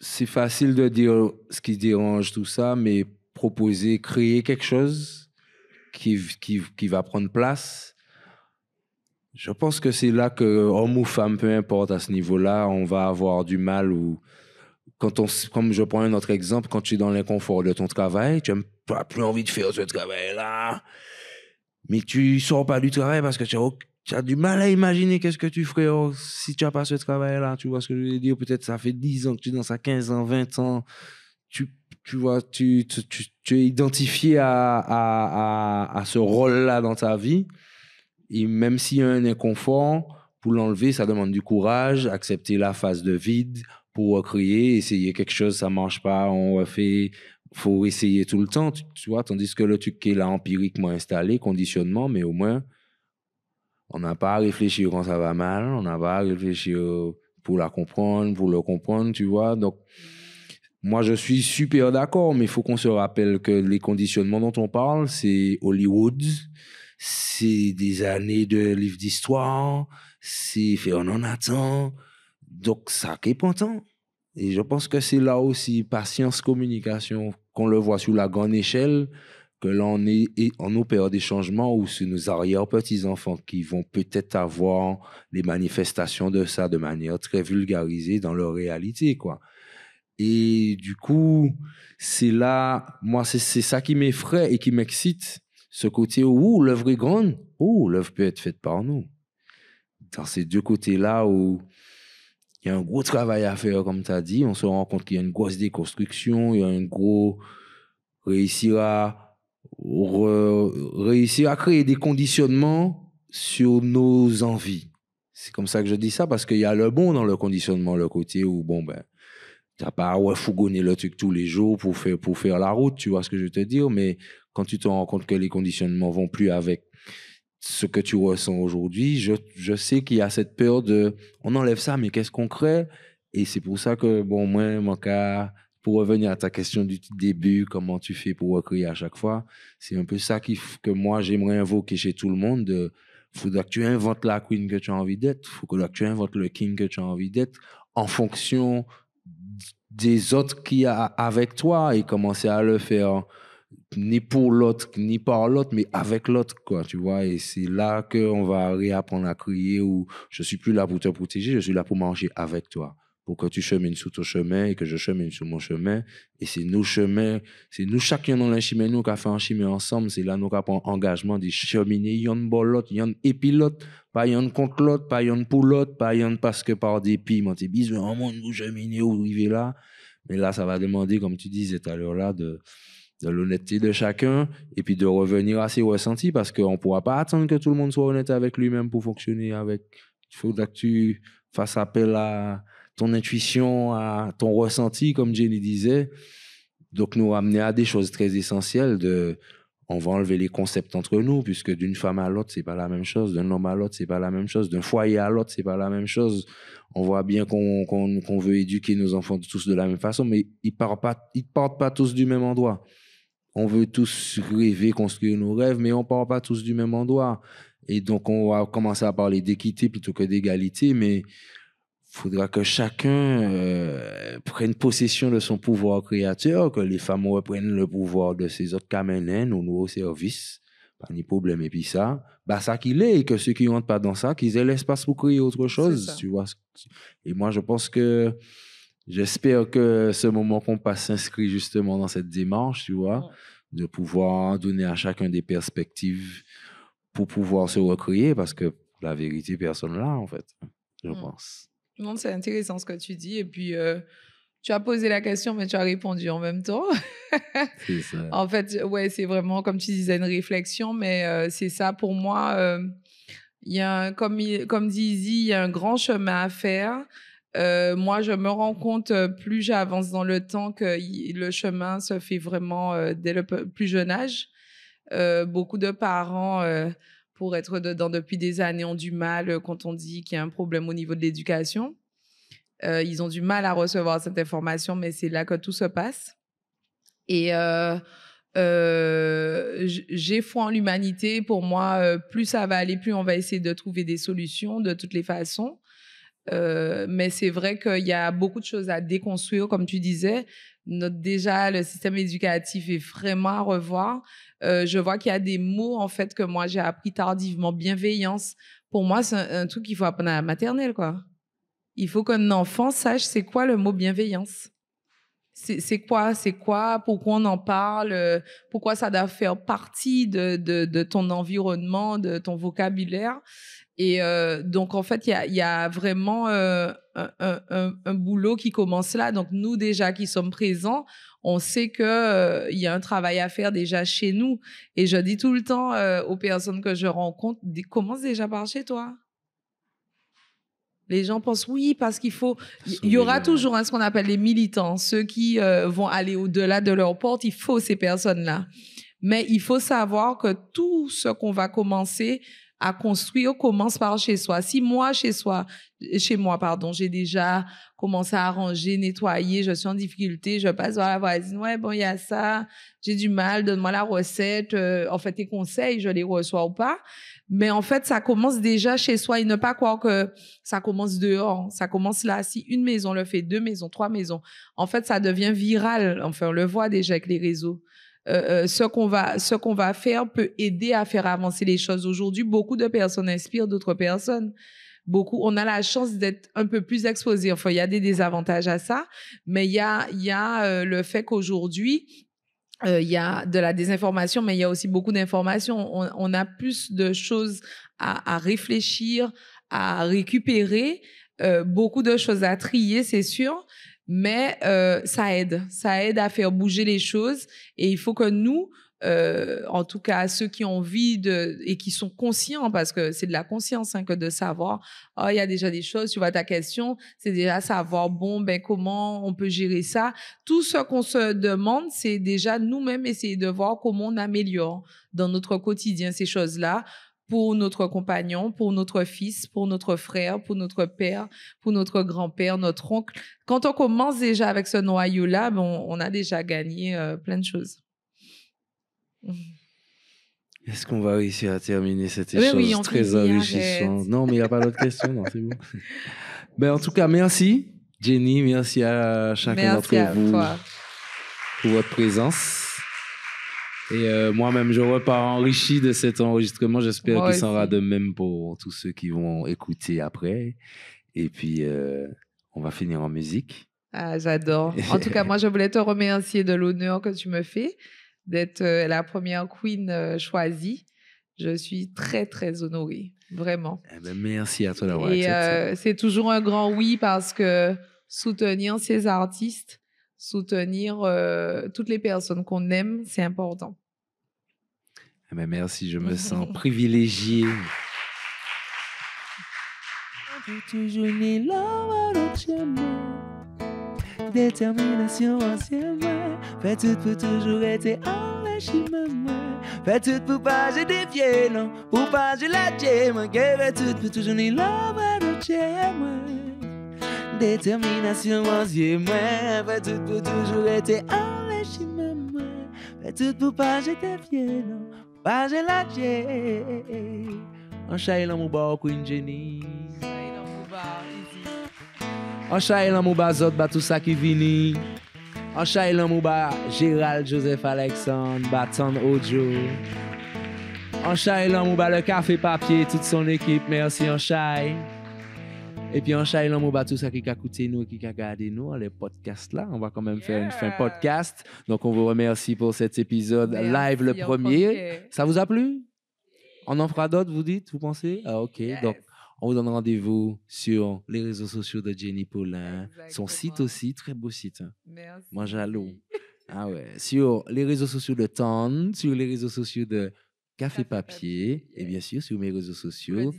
c'est facile de dire ce qui dérange, tout ça, mais proposer, créer quelque chose qui, qui, qui va prendre place, je pense que c'est là que, homme ou femme, peu importe, à ce niveau-là, on va avoir du mal ou. Quand on, comme je prends un autre exemple, quand tu es dans l'inconfort de ton travail, tu n'as plus envie de faire ce travail-là, mais tu sors pas du travail parce que tu as tu as du mal à imaginer qu'est-ce que tu ferais oh, si tu n'as pas ce travail-là. Tu vois ce que je veux dire Peut-être ça fait 10 ans que tu dans ça, 15 ans, 20 ans. Tu, tu vois, tu, tu, tu, es identifié à, à, à, ce rôle-là dans ta vie. Et même s'il y a un inconfort, pour l'enlever, ça demande du courage, accepter la phase de vide pour recréer, essayer quelque chose, ça marche pas, on refait, faut essayer tout le temps, tu, vois, tandis que le truc qui est là empiriquement installé, conditionnement, mais au moins, on n'a pas à réfléchir quand ça va mal, on n'a pas à réfléchir pour la comprendre, pour le comprendre, tu vois. Donc, moi, je suis super d'accord, mais il faut qu'on se rappelle que les conditionnements dont on parle, c'est Hollywood, c'est des années de livres d'histoire, c'est fait on en attend. Donc, ça qui est important. Et je pense que c'est là aussi, patience, communication, qu'on le voit sur la grande échelle, Là, on est en opère des changements où c'est nos arrière-petits-enfants qui vont peut-être avoir les manifestations de ça de manière très vulgarisée dans leur réalité, quoi. Et du coup, c'est là, moi, c'est ça qui m'effraie et qui m'excite, ce côté où l'œuvre est grande, où l'œuvre peut être faite par nous. Dans ces deux côtés-là où il y a un gros travail à faire, comme tu as dit, on se rend compte qu'il y a une grosse déconstruction, il y a un gros réussir à réussir à créer des conditionnements sur nos envies. C'est comme ça que je dis ça, parce qu'il y a le bon dans le conditionnement, le côté où, bon, ben, t'as pas à ouais, fougonner le truc tous les jours pour faire, pour faire la route, tu vois ce que je veux te dire, mais quand tu te rends compte que les conditionnements vont plus avec ce que tu ressens aujourd'hui, je, je, sais qu'il y a cette peur de, on enlève ça, mais qu'est-ce qu'on crée Et c'est pour ça que, bon, moi, mon cas, pour revenir à ta question du début, comment tu fais pour recréer à chaque fois, c'est un peu ça qui, que moi j'aimerais invoquer chez tout le monde. il faudra que tu inventes la queen que tu as envie d'être, faut que tu inventes le king que tu as envie d'être en fonction des autres qui a avec toi et commencer à le faire ni pour l'autre, ni par l'autre, mais avec l'autre, quoi, tu vois. Et c'est là que on va réapprendre à crier ou je suis plus là pour te protéger, je suis là pour manger avec toi pour que tu chemines sous ton chemin et que je chemine sur mon chemin. Et c'est nos chemins, c'est nous chacun dans le chemin, nous qui fait un chemin ensemble, c'est là nous qui avons engagement de cheminer, yon bolot, yon épilote, pas yon contre l'autre, pas yon pour l'autre, pas yon parce que par dépit, oh, mon t'es bisou, un monde nous cheminer, vous là. Mais là, ça va demander, comme tu disais tout à l'heure là, de, de l'honnêteté de chacun et puis de revenir à ses ressentis parce qu'on ne pourra pas attendre que tout le monde soit honnête avec lui-même pour fonctionner avec. Il faudra que tu fasses appel à, ton intuition, à ton ressenti, comme Jenny disait. Donc, nous amener à des choses très essentielles de, on va enlever les concepts entre nous, puisque d'une femme à l'autre, c'est pas la même chose, d'un homme à l'autre, c'est pas la même chose, d'un foyer à l'autre, c'est pas la même chose. On voit bien qu'on veut éduquer nos enfants tous de la même façon, mais ils partent pas, ils partent pas tous du même endroit. On veut tous rêver, construire nos rêves, mais on part pas tous du même endroit. Et donc, on va commencer à parler d'équité plutôt que d'égalité, mais faudra que chacun euh, prenne possession de son pouvoir créateur, que les femmes reprennent le pouvoir de ces autres caménènes ou nouveaux services. Pas ni problème. Et puis ça, bah ça qu'il est, et que ceux qui rentrent pas dans ça, qu'ils aient l'espace pour créer autre chose. Tu vois. Et moi, je pense que j'espère que ce moment qu'on passe s'inscrit justement dans cette démarche, tu vois, de pouvoir donner à chacun des perspectives pour pouvoir se recréer, parce que la vérité, personne là, en fait, je pense. Non, c'est intéressant ce que tu dis. Et puis, euh, tu as posé la question, mais tu as répondu en même temps. ça. en fait, ouais, c'est vraiment, comme tu disais, une réflexion, mais euh, c'est ça pour moi. Euh, il y a comme, comme il y a un grand chemin à faire. moi, je me rends compte, plus j'avance dans le temps, que le chemin se fait vraiment dès le plus jeune âge. beaucoup de parents pour être dedans depuis des années ont du mal euh, quand on dit qu'il y a un problème au niveau de l'éducation. Euh, ils ont du mal à recevoir cette information, mais c'est là que tout se passe. Et euh, j'ai foi en l'humanité. Pour moi, plus ça va aller, plus on va essayer de trouver des solutions de toutes les façons. mais c'est vrai qu'il y a beaucoup de choses à déconstruire, comme tu disais. déjà, le système éducatif est vraiment à revoir. Euh, je vois qu'il y a des mots, en fait, que moi, j'ai appris tardivement. Bienveillance, pour moi, c'est un, truc qu'il faut apprendre à la maternelle, quoi. Il faut qu'un enfant sache c'est quoi le mot bienveillance. C'est quoi, c'est quoi, pourquoi on en parle, euh, pourquoi ça doit faire partie de ton environnement, de ton vocabulaire. Et euh, donc, en fait, il y a, vraiment euh, un, boulot qui commence là. Donc, nous, déjà, qui sommes présents, on sait qu'il euh, il y a un travail à faire déjà chez nous. Et je dis tout le temps aux personnes que je rencontre, commence déjà par chez toi. Les gens pensent oui parce qu'il faut. Il y aura toujours hein, ce qu'on appelle les militants, ceux qui vont aller au-delà de leur porte. Il faut ces personnes-là, mais il faut savoir que tout ce qu'on va commencer, à construire commence par chez soi. Si moi, chez soi, chez moi, pardon, j'ai déjà commencé à ranger, nettoyer, je suis en difficulté, je passe voir la voisine, ouais, bon, il y a ça, j'ai du mal, donne-moi la recette, euh, en fait, tes conseils, je les reçois ou pas. Mais en fait, ça commence déjà chez soi et ne pas croire que ça commence dehors, ça commence là. Si une maison le fait, deux maisons, trois maisons, en fait, ça devient viral. Enfin, on le voit déjà avec les réseaux. Euh, euh, ce qu'on va, ce qu'on va faire peut aider à faire avancer les choses. Aujourd'hui, beaucoup de personnes inspirent d'autres personnes. Beaucoup, on a la chance d'être un peu plus exposé. Enfin, il y a des désavantages à ça, mais il y a, il y a euh, le fait qu'aujourd'hui, il y a de la désinformation, mais il y a aussi beaucoup d'informations. On, a plus de choses à, réfléchir, à récupérer, beaucoup de choses à trier, c'est sûr mais euh, ça aide, ça aide à faire bouger les choses et il faut que nous, euh, en tout cas ceux qui ont envie de, et qui sont conscients, parce que c'est de la conscience hein, que de savoir, ah, il y a déjà des choses, tu vois, ta question, c'est déjà savoir, bon, ben comment on peut gérer ça. Tout ce qu'on se demande, c'est déjà nous-mêmes essayer de voir comment on améliore dans notre quotidien ces choses-là pour notre compagnon, pour notre fils, pour notre frère, pour notre père, pour notre grand-père, notre oncle. Quand on commence déjà avec ce noyau-là, bon, on, a déjà gagné euh, plein de choses. Est-ce qu'on va réussir à terminer cette échange très enrichissant Non, mais il n'y a pas d'autres questions, non, c'est bon. Ben, en tout cas, merci Jenny, merci à chacun d'entre vous pour votre présence. Et euh, moi-même, je repars enrichi de cet enregistrement. J'espère qu'il sera de même pour tous ceux qui vont écouter après. Et puis, euh, on va finir en musique. Ah, j'adore. En tout cas, moi, je voulais te remercier de l'honneur que tu me fais d'être euh, la première queen choisie. Je suis très, très honorée, vraiment. Eh ben, merci à toi d'avoir accepté. c'est toujours un grand oui parce que soutenir ces artistes, soutenir euh, toutes les personnes qu'on aime, c'est important. Ah ben merci, je me sens privilégié. Détermination ancienne, fait tout pour toujours être en la Fait tout pour pas j'ai dévié, non, pour pas j'ai la tienne. Fais tout pour toujours ni l'homme à l'autre Détermination en yeux, moi, pas tout pour toujours être enrichi, maman. Pas tout pour pas j'étais fier, non, pas j'ai la En chahil en mon bah, Queen Jenny. En chahil en mon bah, Zot, bat tout ça qui vini. En chahil en mon bah, Gérald Joseph Alexandre, Baton, Ojo. En chahil en mon le café papier, toute son équipe, merci en et puis, on chahit l'amour bateau, ça qui a écouté nous et qui a nous, hein, les podcasts là. On va quand même faire une fin podcast. Donc, on vous remercie pour cet épisode live, le premier. Ça vous a plu? On en fera d'autres, vous dites, vous pensez? Ah, OK. Donc, on vous donne rendez-vous sur les réseaux sociaux de Jenny Paulin, son site aussi, très beau site. Hein. Merci. Moi, jaloux. Ah ouais. Sur les réseaux sociaux de Tante, sur les réseaux sociaux de Café, Papier, Papier, et bien sûr sur mes réseaux sociaux.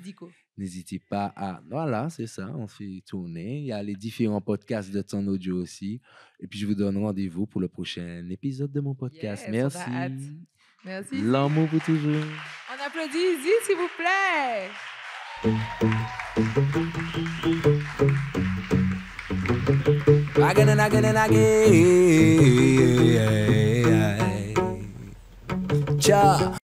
N'hésitez pas à. Voilà, c'est ça, on fait tourner. Il y a les différents podcasts de Ton Audio aussi. Et puis, je vous donne rendez-vous pour le prochain épisode de mon podcast. Merci. Merci. L'amour pour toujours. On applaudit ici, s'il vous plaît. Ciao.